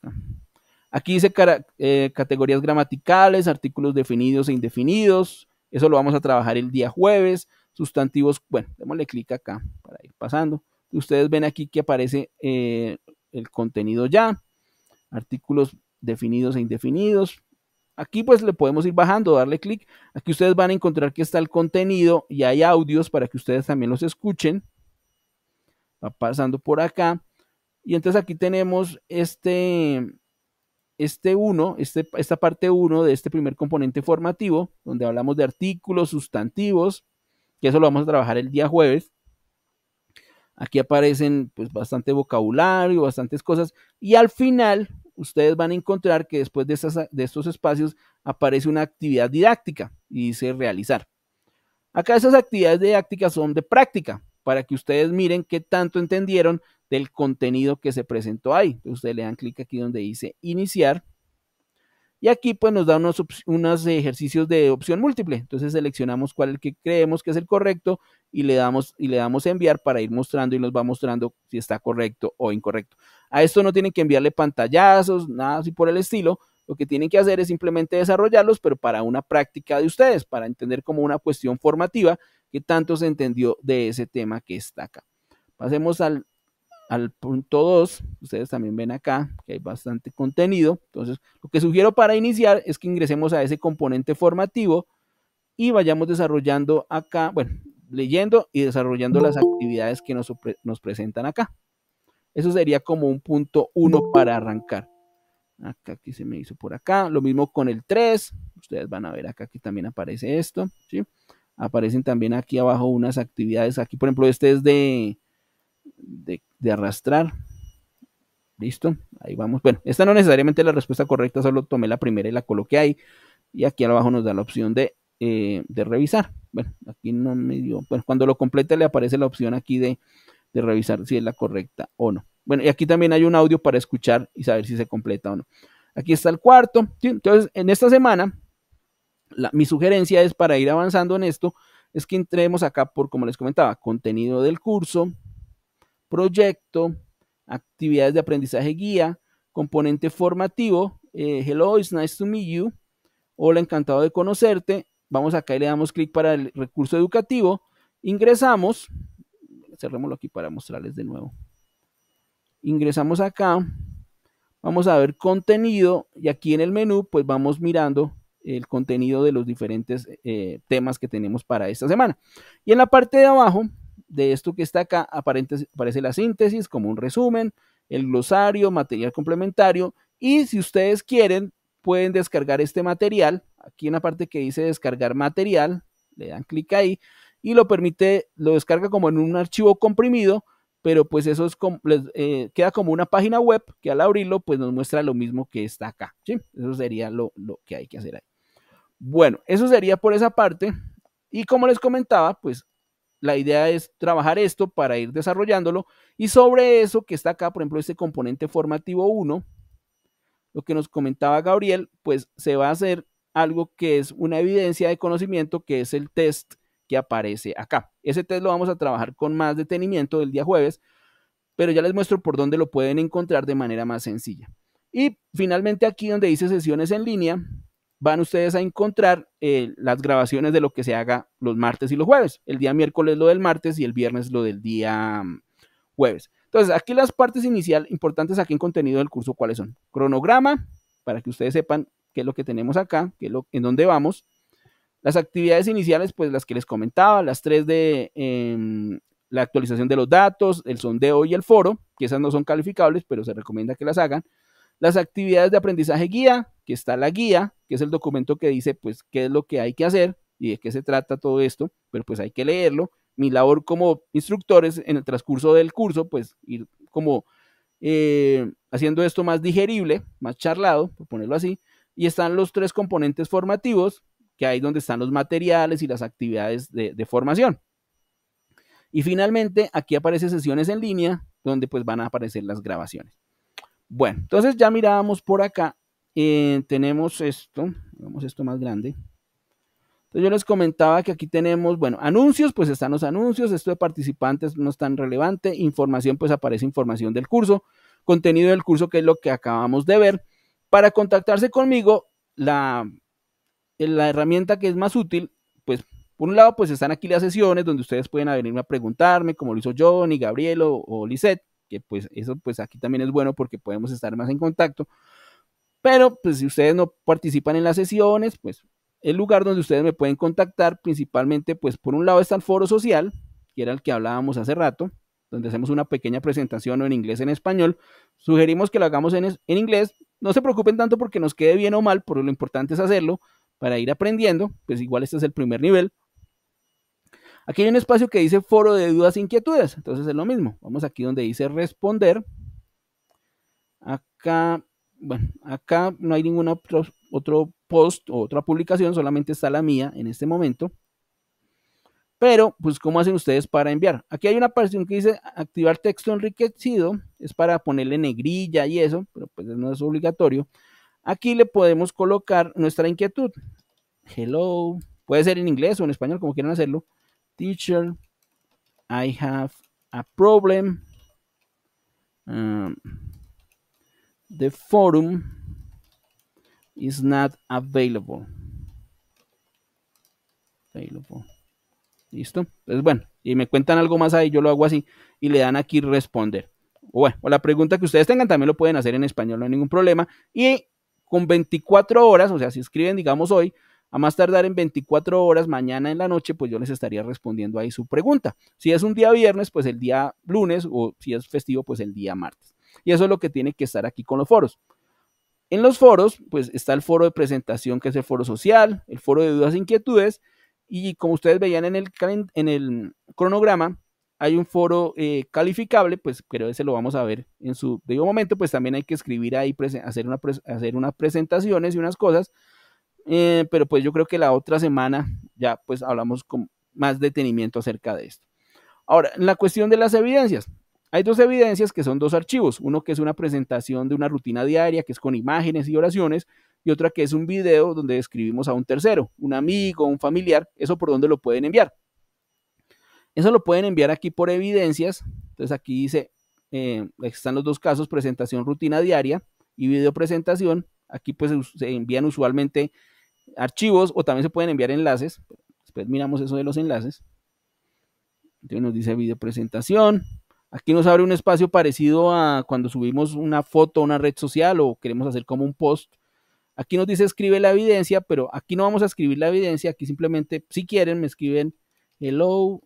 Aquí dice eh, categorías gramaticales, artículos definidos e indefinidos. Eso lo vamos a trabajar el día jueves. Sustantivos, bueno, démosle clic acá para ir pasando. Ustedes ven aquí que aparece eh, el contenido ya. Artículos definidos e indefinidos. Aquí pues le podemos ir bajando, darle clic. Aquí ustedes van a encontrar que está el contenido y hay audios para que ustedes también los escuchen. Va pasando por acá. Y entonces aquí tenemos este, este uno. Este, esta parte 1 de este primer componente formativo, donde hablamos de artículos, sustantivos, que eso lo vamos a trabajar el día jueves. Aquí aparecen pues bastante vocabulario, bastantes cosas. Y al final ustedes van a encontrar que después de, estos espacios aparece una actividad didáctica y dice realizar. Acá esas actividades didácticas son de práctica, para que ustedes miren qué tanto entendieron del contenido que se presentó ahí. ustedes le dan clic aquí donde dice iniciar y aquí pues nos da unos, ejercicios de opción múltiple. Entonces seleccionamos cuál el que creemos que es el correcto y le damos y le damos enviar para ir mostrando y nos va mostrando si está correcto o incorrecto. A esto no tienen que enviarle pantallazos, nada así por el estilo. Lo que tienen que hacer es simplemente desarrollarlos, pero para una práctica de ustedes, para entender como una cuestión formativa que tanto se entendió de ese tema que está acá. Pasemos al al punto 2, ustedes también ven acá que hay bastante contenido. Entonces, lo que sugiero para iniciar es que ingresemos a ese componente formativo y vayamos desarrollando acá, bueno, leyendo y desarrollando las actividades que nos, presentan acá. Eso sería como un punto 1 para arrancar. Acá aquí se me hizo por acá. Lo mismo con el 3. Ustedes van a ver acá que también aparece esto. ¿sí? Aparecen también aquí abajo unas actividades. Aquí, por ejemplo, este es de, de, arrastrar. Listo, ahí vamos. Bueno, esta no necesariamente es la respuesta correcta, solo tomé la primera y la coloqué ahí. Y aquí abajo nos da la opción eh, de, revisar. Bueno, aquí no me dio. Bueno, cuando lo complete le aparece la opción aquí de, de revisar si es la correcta o no. Bueno, y aquí también hay un audio para escuchar y saber si se completa o no. Aquí está el cuarto. Entonces, en esta semana, la, mi sugerencia es para ir avanzando en esto, es que entremos acá por, como les comentaba, contenido del curso, proyecto, actividades de aprendizaje guía, componente formativo, eh, hello, it's nice to meet you, hola, encantado de conocerte, vamos acá y le damos clic para el recurso educativo, ingresamos, cerrémoslo aquí para mostrarles de nuevo, ingresamos acá, vamos a ver contenido y aquí en el menú pues vamos mirando el contenido de los diferentes eh, temas que tenemos para esta semana. Y en la parte de abajo de esto que está acá aparente, aparece la síntesis como un resumen, el glosario, material complementario y si ustedes quieren pueden descargar este material. Aquí en la parte que dice descargar material, le dan clic ahí y lo permite, lo descarga como en un archivo comprimido, pero pues eso es como, eh, queda como una página web que al abrirlo pues nos muestra lo mismo que está acá. ¿sí? Eso sería lo, lo que hay que hacer ahí. Bueno, eso sería por esa parte. Y como les comentaba, pues la idea es trabajar esto para ir desarrollándolo. Y sobre eso que está acá, por ejemplo, este componente formativo 1, lo que nos comentaba Gabriel, pues se va a hacer algo que es una evidencia de conocimiento, que es el test que aparece acá. Ese test lo vamos a trabajar con más detenimiento el día jueves, pero ya les muestro por dónde lo pueden encontrar de manera más sencilla. Y finalmente aquí donde dice sesiones en línea, van ustedes a encontrar eh, las grabaciones de lo que se haga los martes y los jueves. El día miércoles lo del martes y el viernes lo del día mm, jueves. Entonces, aquí las partes inicial importantes aquí en contenido del curso, ¿cuáles son? Cronograma, para que ustedes sepan qué es lo que tenemos acá, qué lo, en dónde vamos. Las actividades iniciales, pues las que les comentaba, las tres de em, la actualización de los datos, el sondeo y el foro, que esas no son calificables, pero se recomienda que las hagan. Las actividades de aprendizaje guía, que está la guía, que es el documento que dice pues qué es lo que hay que hacer y de qué se trata todo esto, pero pues hay que leerlo. Mi labor como instructores en el transcurso del curso, pues ir como eh, haciendo esto más digerible, más charlado, por ponerlo así. Y están los tres componentes formativos, que ahí donde están los materiales y las actividades de, de formación. Y finalmente, aquí aparece sesiones en línea, donde pues van a aparecer las grabaciones. Bueno, entonces ya mirábamos por acá. Eh, tenemos esto, Vamos esto más grande. Entonces yo les comentaba que aquí tenemos, bueno, anuncios, pues están los anuncios, esto de participantes no es tan relevante, información, pues aparece información del curso, contenido del curso, que es lo que acabamos de ver. Para contactarse conmigo, la, la herramienta que es más útil, pues por un lado, pues están aquí las sesiones donde ustedes pueden venirme a preguntarme, como lo hizo Johnny, Gabriel o, o Lisette que pues eso pues aquí también es bueno porque podemos estar más en contacto. Pero pues si ustedes no participan en las sesiones, pues el lugar donde ustedes me pueden contactar principalmente pues por un lado está el foro social, que era el que hablábamos hace rato, donde hacemos una pequeña presentación o en inglés en español. Sugerimos que lo hagamos en, en inglés. No se preocupen tanto porque nos quede bien o mal, pero lo importante es hacerlo para ir aprendiendo, pues igual este es el primer nivel. Aquí hay un espacio que dice foro de dudas e inquietudes. Entonces es lo mismo. Vamos aquí donde dice responder. Acá, bueno, acá no hay ningún otro, post o otra publicación, solamente está la mía en este momento. Pero, pues, ¿cómo hacen ustedes para enviar? Aquí hay una parte que dice activar texto enriquecido, es para ponerle negrilla y eso, pero pues no es obligatorio. Aquí le podemos colocar nuestra inquietud. Hello, puede ser en inglés o en español, como quieran hacerlo. Teacher, I have a problem. Um, the forum is not available. Available. ¿Listo? es bueno, y me cuentan algo más ahí, yo lo hago así y le dan aquí responder. bueno, o la pregunta que ustedes tengan también lo pueden hacer en español, no hay ningún problema. Y con 24 horas, o sea, si escriben, digamos hoy, a más tardar en 24 horas mañana en la noche, pues yo les estaría respondiendo ahí su pregunta. Si es un día viernes, pues el día lunes o si es festivo, pues el día martes. Y eso es lo que tiene que estar aquí con los foros. En los foros, pues está el foro de presentación, que es el foro social, el foro de dudas e inquietudes, y como ustedes veían en el, en el cronograma, hay un foro eh, calificable, pues creo que ese lo vamos a ver en su debido momento, pues también hay que escribir ahí, hacer, hacer unas presentaciones y unas cosas, eh, pero pues yo creo que la otra semana ya pues hablamos con más detenimiento acerca de esto. Ahora, la cuestión de las evidencias. Hay dos evidencias que son dos archivos, uno que es una presentación de una rutina diaria, que es con imágenes y oraciones, y otra que es un video donde escribimos a un tercero, un amigo, un familiar, eso por donde lo pueden enviar. Eso lo pueden enviar aquí por evidencias, entonces aquí dice, eh, están los dos casos, presentación rutina diaria y video presentación, aquí pues se envían usualmente archivos o también se pueden enviar enlaces. Después miramos eso de los enlaces. Entonces nos dice video presentación. Aquí nos abre un espacio parecido a cuando subimos una foto a una red social o queremos hacer como un post. Aquí nos dice escribe la evidencia, pero aquí no vamos a escribir la evidencia. Aquí simplemente, si quieren, me escriben hello,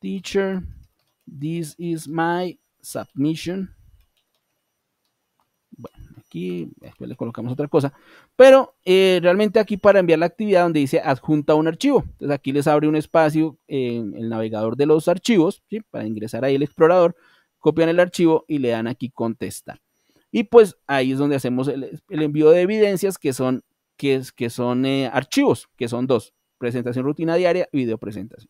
teacher, this is my submission aquí, después le colocamos otra cosa, pero eh, realmente aquí para enviar la actividad donde dice adjunta un archivo, entonces aquí les abre un espacio en el navegador de los archivos, para ingresar ahí el explorador, copian el archivo y le dan aquí contestar. Y pues ahí es donde hacemos el, envío de evidencias que son, que que son eh, archivos, que son dos, presentación rutina diaria, y video presentación.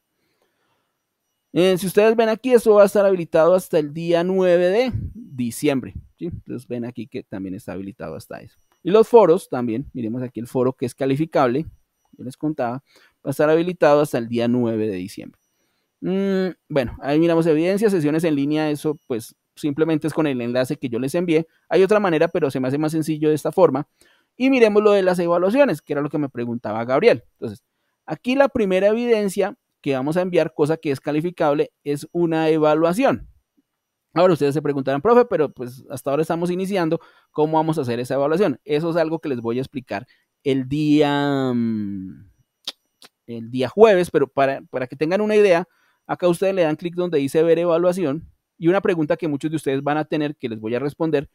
Eh, si ustedes ven aquí, eso va a estar habilitado hasta el día 9 de diciembre. Entonces ven aquí que también está habilitado hasta eso. Y los foros también, miremos aquí el foro que es calificable, yo les contaba, va a estar habilitado hasta el día 9 de diciembre. Mm, bueno, ahí miramos evidencias, sesiones en línea, eso pues simplemente es con el enlace que yo les envié. Hay otra manera, pero se me hace más sencillo de esta forma. Y miremos lo de las evaluaciones, que era lo que me preguntaba Gabriel. Entonces, aquí la primera evidencia que vamos a enviar, cosa que es calificable, es una evaluación. Ahora ustedes se preguntarán, profe, pero pues hasta ahora estamos iniciando, ¿cómo vamos a hacer esa evaluación? Eso es algo que les voy a explicar el día, mm, el día jueves, pero para, para que tengan una idea, acá ustedes le dan clic donde dice ver evaluación y una pregunta que muchos de ustedes van a tener que les voy a responder.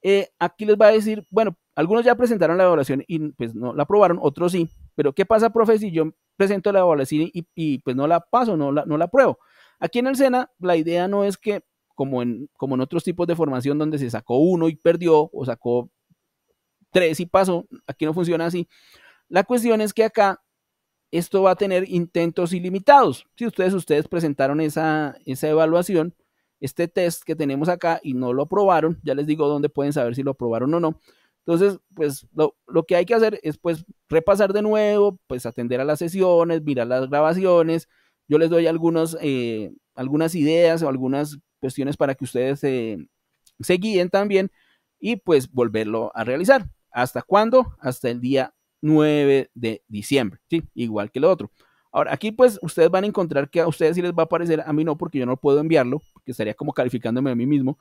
Eh, aquí les va a decir, bueno, algunos ya presentaron la evaluación y pues no la aprobaron, otros sí, pero ¿qué pasa, profe, si yo presento la evaluación y, y pues no la paso, no la, no la apruebo? Aquí en el SENA la idea no es que, como en, como en otros tipos de formación donde se sacó uno y perdió, o sacó tres y pasó, aquí no funciona así. La cuestión es que acá esto va a tener intentos ilimitados. Si ustedes, ustedes presentaron esa, esa evaluación, este test que tenemos acá y no lo aprobaron, ya les digo dónde pueden saber si lo aprobaron o no, entonces, pues lo, que hay que hacer es pues repasar de nuevo, pues atender a las sesiones, mirar las grabaciones. Yo les doy algunos, eh, algunas ideas o algunas cuestiones para que ustedes se guíen también y pues volverlo a realizar. ¿Hasta cuándo? Hasta el día 9 de diciembre, ¿sí? Igual que lo otro. Ahora, aquí pues ustedes van a encontrar que a ustedes sí les va a aparecer, a mí no, porque yo no puedo enviarlo, porque estaría como calificándome a mí mismo.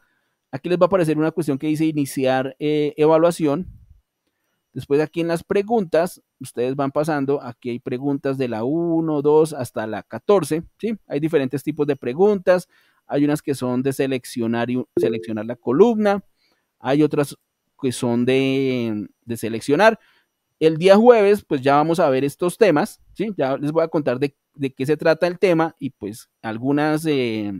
Aquí les va a aparecer una cuestión que dice iniciar eh, evaluación. Después aquí en las preguntas, ustedes van pasando, aquí hay preguntas de la 1, 2 hasta la 14, ¿sí? Hay diferentes tipos de preguntas, hay unas que son de seleccionar, seleccionar la columna, hay otras que son de, seleccionar. El día jueves, pues ya vamos a ver estos temas, ¿sí? Ya les voy a contar de, qué se trata el tema y pues algunas... Eh,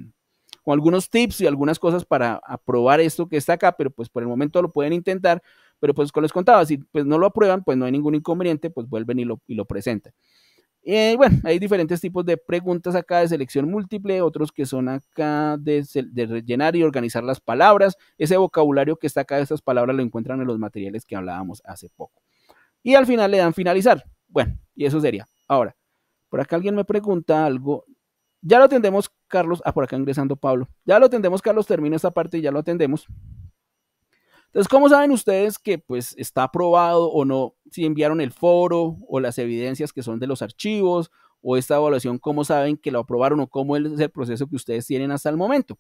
con algunos tips y algunas cosas para aprobar esto que está acá, pero pues por el momento lo pueden intentar, pero pues como les contaba, si pues no lo aprueban, pues no hay ningún inconveniente, pues vuelven y lo, y presentan. Eh, bueno, hay diferentes tipos de preguntas acá de selección múltiple, otros que son acá de, de, rellenar y organizar las palabras. Ese vocabulario que está acá de estas palabras lo encuentran en los materiales que hablábamos hace poco. Y al final le dan finalizar. Bueno, y eso sería. Ahora, por acá alguien me pregunta algo ya lo atendemos, Carlos. Ah, por acá ingresando Pablo. Ya lo atendemos, Carlos. Termina esta parte y ya lo atendemos. Entonces, ¿cómo saben ustedes que pues está aprobado o no? Si enviaron el foro o las evidencias que son de los archivos o esta evaluación, ¿cómo saben que lo aprobaron o cómo es el proceso que ustedes tienen hasta el momento?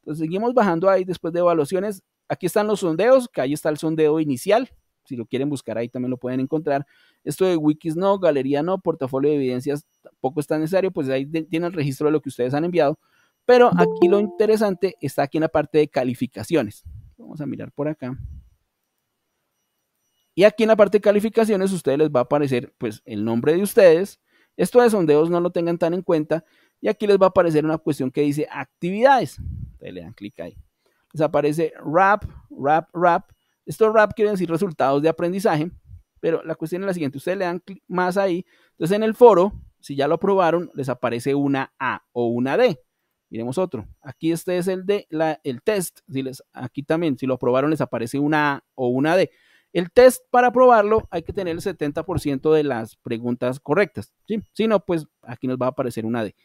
Entonces, seguimos bajando ahí después de evaluaciones. Aquí están los sondeos, que ahí está el sondeo inicial, si lo quieren buscar ahí también lo pueden encontrar. Esto de wikis no, galería no, portafolio de evidencias tampoco está necesario, pues ahí tiene el registro de lo que ustedes han enviado. Pero aquí lo interesante está aquí en la parte de calificaciones. Vamos a mirar por acá. Y aquí en la parte de calificaciones ustedes les va a aparecer pues el nombre de ustedes. Esto de sondeos no lo tengan tan en cuenta. Y aquí les va a aparecer una cuestión que dice actividades. le dan clic ahí. Les aparece rap, rap, rap. Esto RAP quieren decir resultados de aprendizaje, pero la cuestión es la siguiente, ustedes le dan clic más ahí, entonces en el foro, si ya lo aprobaron, les aparece una A o una D. Miremos otro. Aquí este es el de la, el test. Si les, aquí también, si lo aprobaron, les aparece una A o una D. El test para aprobarlo hay que tener el 70% de las preguntas correctas. Si no, pues aquí nos va a aparecer una D.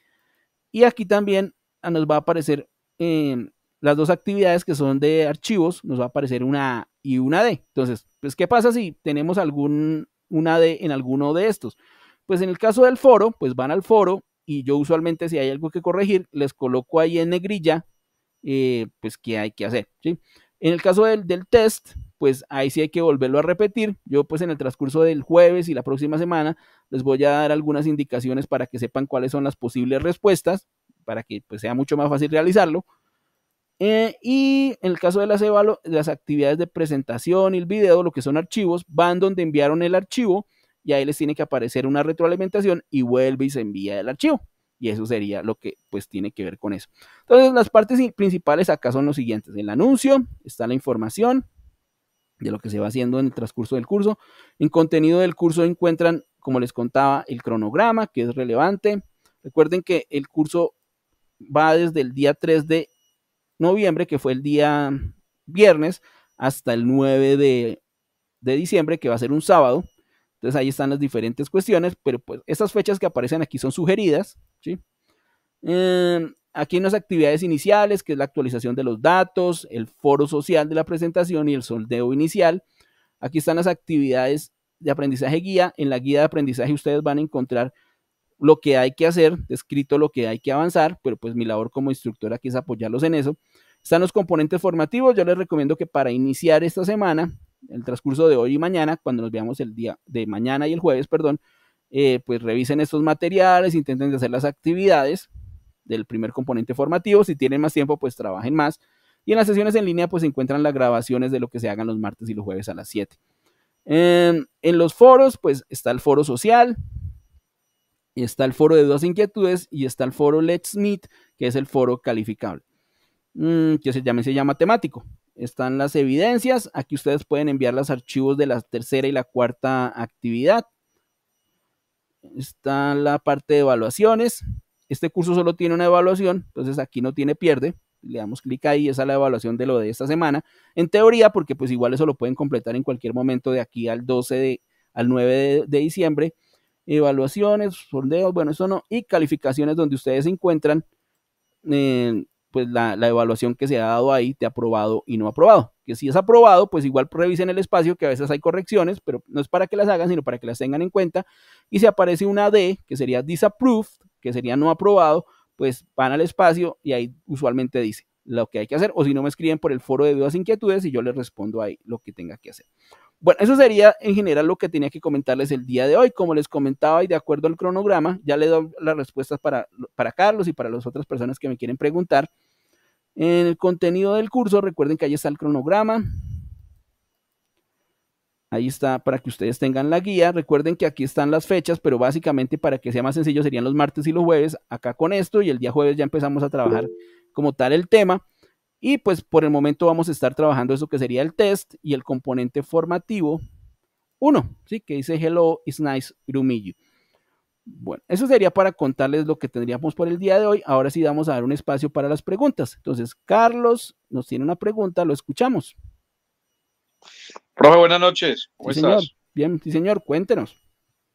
Y aquí también ah, nos va a aparecer em, las dos actividades que son de archivos, nos va a aparecer una A y una D. Entonces, pues, ¿qué pasa si tenemos algún, una D en alguno de estos? Pues en el caso del foro, pues van al foro y yo usualmente si hay algo que corregir, les coloco ahí en negrilla, eh, pues, qué hay que hacer, En el caso del, del test, pues ahí sí hay que volverlo a repetir. Yo pues en el transcurso del jueves y la próxima semana les voy a dar algunas indicaciones para que sepan cuáles son las posibles respuestas, para que pues sea mucho más fácil realizarlo. Eh, y en el caso de las las actividades de presentación y el video, lo que son archivos, van donde enviaron el archivo y ahí les tiene que aparecer una retroalimentación y vuelve y se envía el archivo. Y eso sería lo que pues tiene que ver con eso. Entonces las partes principales acá son los siguientes. El anuncio, está la información de lo que se va haciendo en el transcurso del curso. En contenido del curso encuentran, como les contaba, el cronograma, que es relevante. Recuerden que el curso va desde el día 3 de noviembre, que fue el día viernes, hasta el 9 de, diciembre, que va a ser un sábado. Entonces ahí están las diferentes cuestiones, pero pues estas fechas que aparecen aquí son sugeridas, ¿sí? Em, aquí en las actividades iniciales, que es la actualización de los datos, el foro social de la presentación y el soldeo inicial. Aquí están las actividades de aprendizaje guía. En la guía de aprendizaje ustedes van a encontrar lo que hay que hacer, descrito lo que hay que avanzar, pero pues mi labor como instructora aquí es apoyarlos en eso. Están los componentes formativos, yo les recomiendo que para iniciar esta semana, el transcurso de hoy y mañana, cuando nos veamos el día de mañana y el jueves, perdón, eh, pues revisen estos materiales, intenten hacer las actividades del primer componente formativo, si tienen más tiempo, pues trabajen más. Y en las sesiones en línea, pues se encuentran las grabaciones de lo que se hagan los martes y los jueves a las 7. Em, en los foros, pues está el foro social, está el foro de dudas e inquietudes y está el foro Let's Meet, que es el foro calificable, mm, que se llama, se llama temático. Están las evidencias, aquí ustedes pueden enviar los archivos de la tercera y la cuarta actividad. Está la parte de evaluaciones. Este curso solo tiene una evaluación, entonces aquí no tiene pierde. Le damos clic ahí, esa es la evaluación de lo de esta semana. En teoría, porque pues igual eso lo pueden completar en cualquier momento de aquí al 12 al 9 de diciembre evaluaciones, sondeos, bueno, eso no, y calificaciones donde ustedes encuentran eh, pues la, evaluación que se ha dado ahí de aprobado y no aprobado. Que si es aprobado, pues igual revisen el espacio, que a veces hay correcciones, pero no es para que las hagan, sino para que las tengan en cuenta. Y si aparece una D, que sería disapproved, que sería no aprobado, pues van al espacio y ahí usualmente dice lo que hay que hacer, o si no me escriben por el foro de dudas e inquietudes y yo les respondo ahí lo que tenga que hacer. Bueno, eso sería en general lo que tenía que comentarles el día de hoy. Como les comentaba y de acuerdo al cronograma, ya le doy las respuestas para, para Carlos y para las otras personas que me quieren preguntar. En el contenido del curso, recuerden que ahí está el cronograma. Ahí está para que ustedes tengan la guía. Recuerden que aquí están las fechas, pero básicamente para que sea más sencillo serían los martes y los jueves acá con esto y el día jueves ya empezamos a trabajar como tal el tema. Y pues por el momento vamos a estar trabajando eso que sería el test y el componente formativo 1, ¿sí? que dice Hello, it's nice to Bueno, eso sería para contarles lo que tendríamos por el día de hoy. Ahora sí vamos a dar un espacio para las preguntas. Entonces, Carlos nos tiene una pregunta, lo escuchamos. Profe, buenas noches. ¿Cómo estás? Bien, sí, señor, cuéntenos.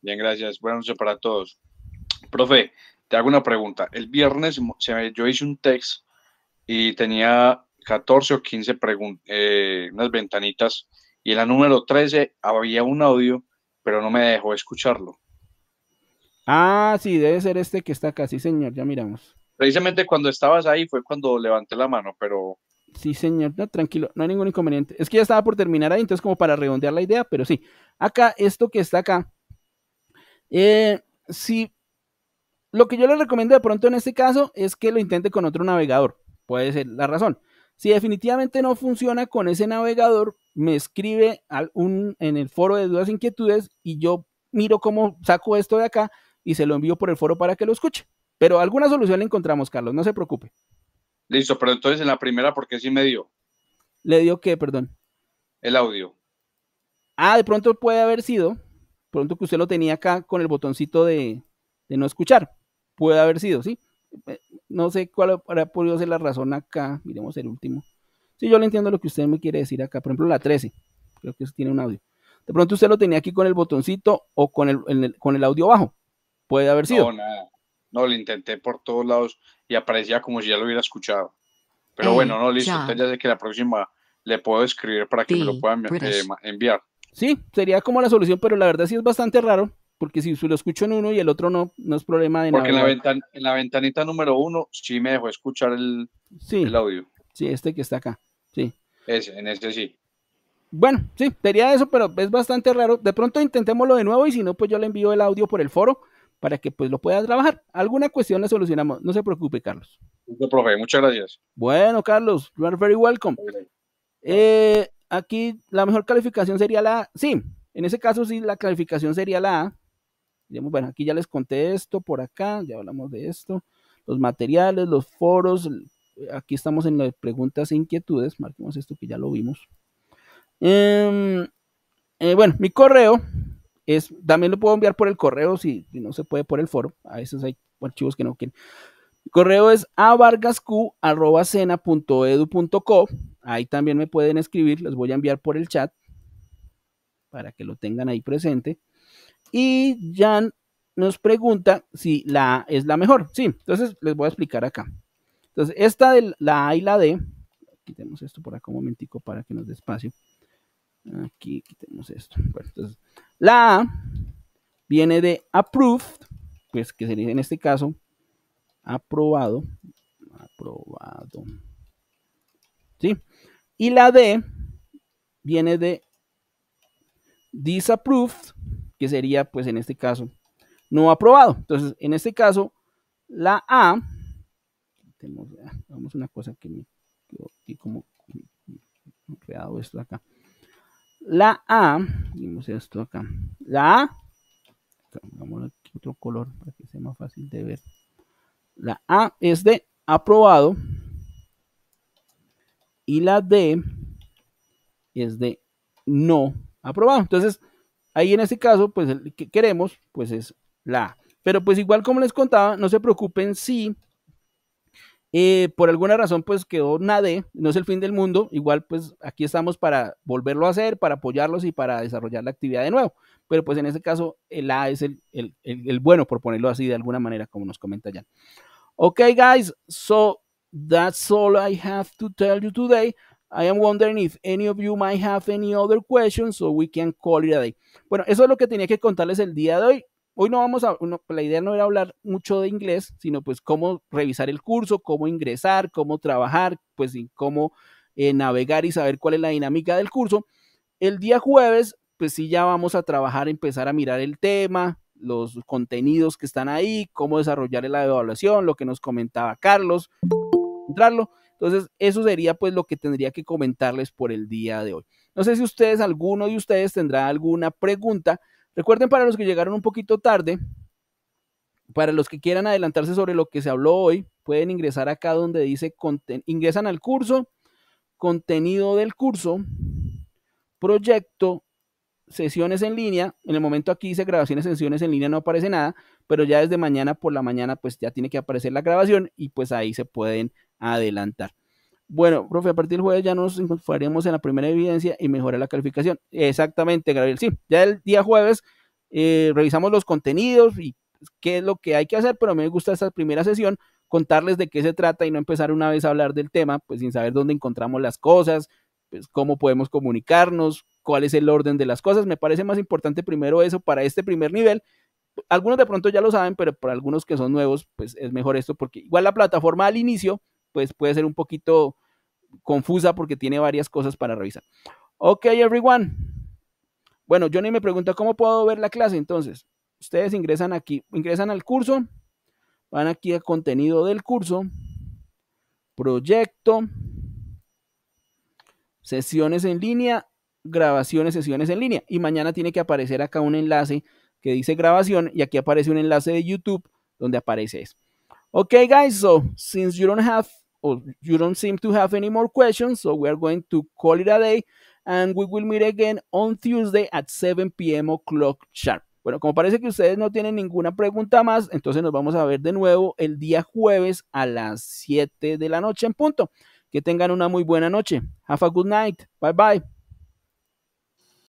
Bien, gracias. Buenas noches para todos. Profe, te hago una pregunta. El viernes yo hice un test y tenía 14 o 15 eh, unas ventanitas y en la número 13 había un audio, pero no me dejó escucharlo. Ah, sí, debe ser este que está acá, sí señor, ya miramos. Precisamente cuando estabas ahí fue cuando levanté la mano, pero... Sí señor, no, tranquilo, no hay ningún inconveniente. Es que ya estaba por terminar ahí, entonces como para redondear la idea, pero sí. Acá, esto que está acá. Eh, sí, lo que yo le recomiendo de pronto en este caso es que lo intente con otro navegador puede ser la razón. Si definitivamente no funciona con ese navegador, me escribe en el foro de dudas e inquietudes y yo miro cómo saco esto de acá y se lo envío por el foro para que lo escuche. Pero alguna solución le encontramos, Carlos, no se preocupe. Listo, pero entonces en la primera, ¿por qué sí me dio? ¿Le dio qué, perdón? El audio. Ah, de pronto puede haber sido, pronto que usted lo tenía acá con el botoncito de no escuchar. Puede haber sido, ¿sí? Eh, no sé cuál habrá podido ser la razón acá. Miremos el último. Si sí, yo le entiendo lo que usted me quiere decir acá. Por ejemplo, la 13. Creo que tiene un audio. De pronto usted lo tenía aquí con el botoncito o con el, con el audio bajo. Puede haber sido. No, nada. No, lo intenté por todos lados y aparecía como si ya lo hubiera escuchado. Pero eh, bueno, no, listo. usted ya sé que la próxima le puedo escribir para que me lo puedan eh, enviar. Sí, sería como la solución, pero la verdad sí es bastante raro porque si lo escucho en uno y el otro no, no es problema de nada. Porque en la, en la ventanita número uno sí me dejó escuchar el, audio. Sí, este que está acá. Sí. Ese, en ese sí. Bueno, sí, sería eso, pero es bastante raro. De pronto intentémoslo de nuevo y si no, pues yo le envío el audio por el foro para que pues lo pueda trabajar. Alguna cuestión la solucionamos. No se preocupe, Carlos. profe, muchas gracias. Bueno, Carlos, you are very welcome. Eh, aquí la mejor calificación sería la A. Sí, en ese caso sí, la calificación sería la A bueno, aquí ya les conté esto, por acá, ya hablamos de esto, los materiales, los foros, aquí estamos en las preguntas e inquietudes, marquemos esto que ya lo vimos. Em, eh, bueno, mi correo es, también lo puedo enviar por el correo si, no se puede por el foro, a veces hay archivos que no quieren. Mi correo es avargasq.edu.co, ahí también me pueden escribir, les voy a enviar por el chat para que lo tengan ahí presente. Y Jan nos pregunta si la A es la mejor. Sí, entonces les voy a explicar acá. Entonces, esta de la A y la D, quitemos esto por acá un momentico para que nos dé espacio. Aquí quitemos esto. entonces, la A viene de approved, pues que sería en este caso aprobado. Aprobado. ¿Sí? Y la D viene de disapproved, que sería pues en este caso no aprobado. Entonces, en este caso, la A, tenemos, vamos ah, una cosa que me quedó aquí como, creado esto acá. La A, vimos esto acá. La A, pongámosle aquí otro color para que sea más fácil de ver. La A es de aprobado y la D es de no aprobado. Entonces, Ahí en este caso, pues el que queremos, pues es la Pero pues igual como les contaba, no se preocupen si eh, por alguna razón pues quedó una D, no es el fin del mundo, igual pues aquí estamos para volverlo a hacer, para apoyarlos y para desarrollar la actividad de nuevo. Pero pues en este caso el A es el, el, el, bueno, por ponerlo así de alguna manera, como nos comenta ya. Ok guys, so that's all I have to tell you today. I am wondering if any of you might have any other questions so we can call it a day. Bueno, eso es lo que tenía que contarles el día de hoy. Hoy no vamos a, la idea no era hablar mucho de inglés, sino pues cómo revisar el curso, cómo ingresar, cómo trabajar, pues cómo eh, navegar y saber cuál es la dinámica del curso. El día jueves, pues sí ya vamos a trabajar, empezar a mirar el tema, los contenidos que están ahí, cómo desarrollar la evaluación, lo que nos comentaba Carlos, entrarlo. Entonces, eso sería pues lo que tendría que comentarles por el día de hoy. No sé si ustedes, alguno de ustedes tendrá alguna pregunta. Recuerden para los que llegaron un poquito tarde, para los que quieran adelantarse sobre lo que se habló hoy, pueden ingresar acá donde dice ingresan al curso, contenido del curso, proyecto, sesiones en línea. En el momento aquí dice grabaciones, sesiones en línea, no aparece nada, pero ya desde mañana por la mañana pues ya tiene que aparecer la grabación y pues ahí se pueden adelantar. Bueno, profe, a partir del jueves ya nos enfocaremos en la primera evidencia y mejorar la calificación. Exactamente, Gabriel. Sí, ya el día jueves eh, revisamos los contenidos y pues, qué es lo que hay que hacer, pero me gusta esta primera sesión contarles de qué se trata y no empezar una vez a hablar del tema, pues sin saber dónde encontramos las cosas, pues cómo podemos comunicarnos, cuál es el orden de las cosas. Me parece más importante primero eso para este primer nivel. Algunos de pronto ya lo saben, pero para algunos que son nuevos, pues es mejor esto porque igual la plataforma al inicio pues puede ser un poquito confusa porque tiene varias cosas para revisar. Ok, everyone. Bueno, Johnny me pregunta cómo puedo ver la clase. Entonces, ustedes ingresan aquí, ingresan al curso, van aquí a contenido del curso, proyecto, sesiones en línea, grabaciones, sesiones en línea. Y mañana tiene que aparecer acá un enlace que dice grabación y aquí aparece un enlace de YouTube donde aparece eso. Ok, guys, so since you don't have oh, you don't seem to have any more questions, so we are going to call it a day and we will meet again on Tuesday at 7 p.m. o'clock sharp. Bueno, como parece que ustedes no tienen ninguna pregunta más, entonces nos vamos a ver de nuevo el día jueves a las 7 de la noche en punto. Que tengan una muy buena noche. Have a good night. Bye bye.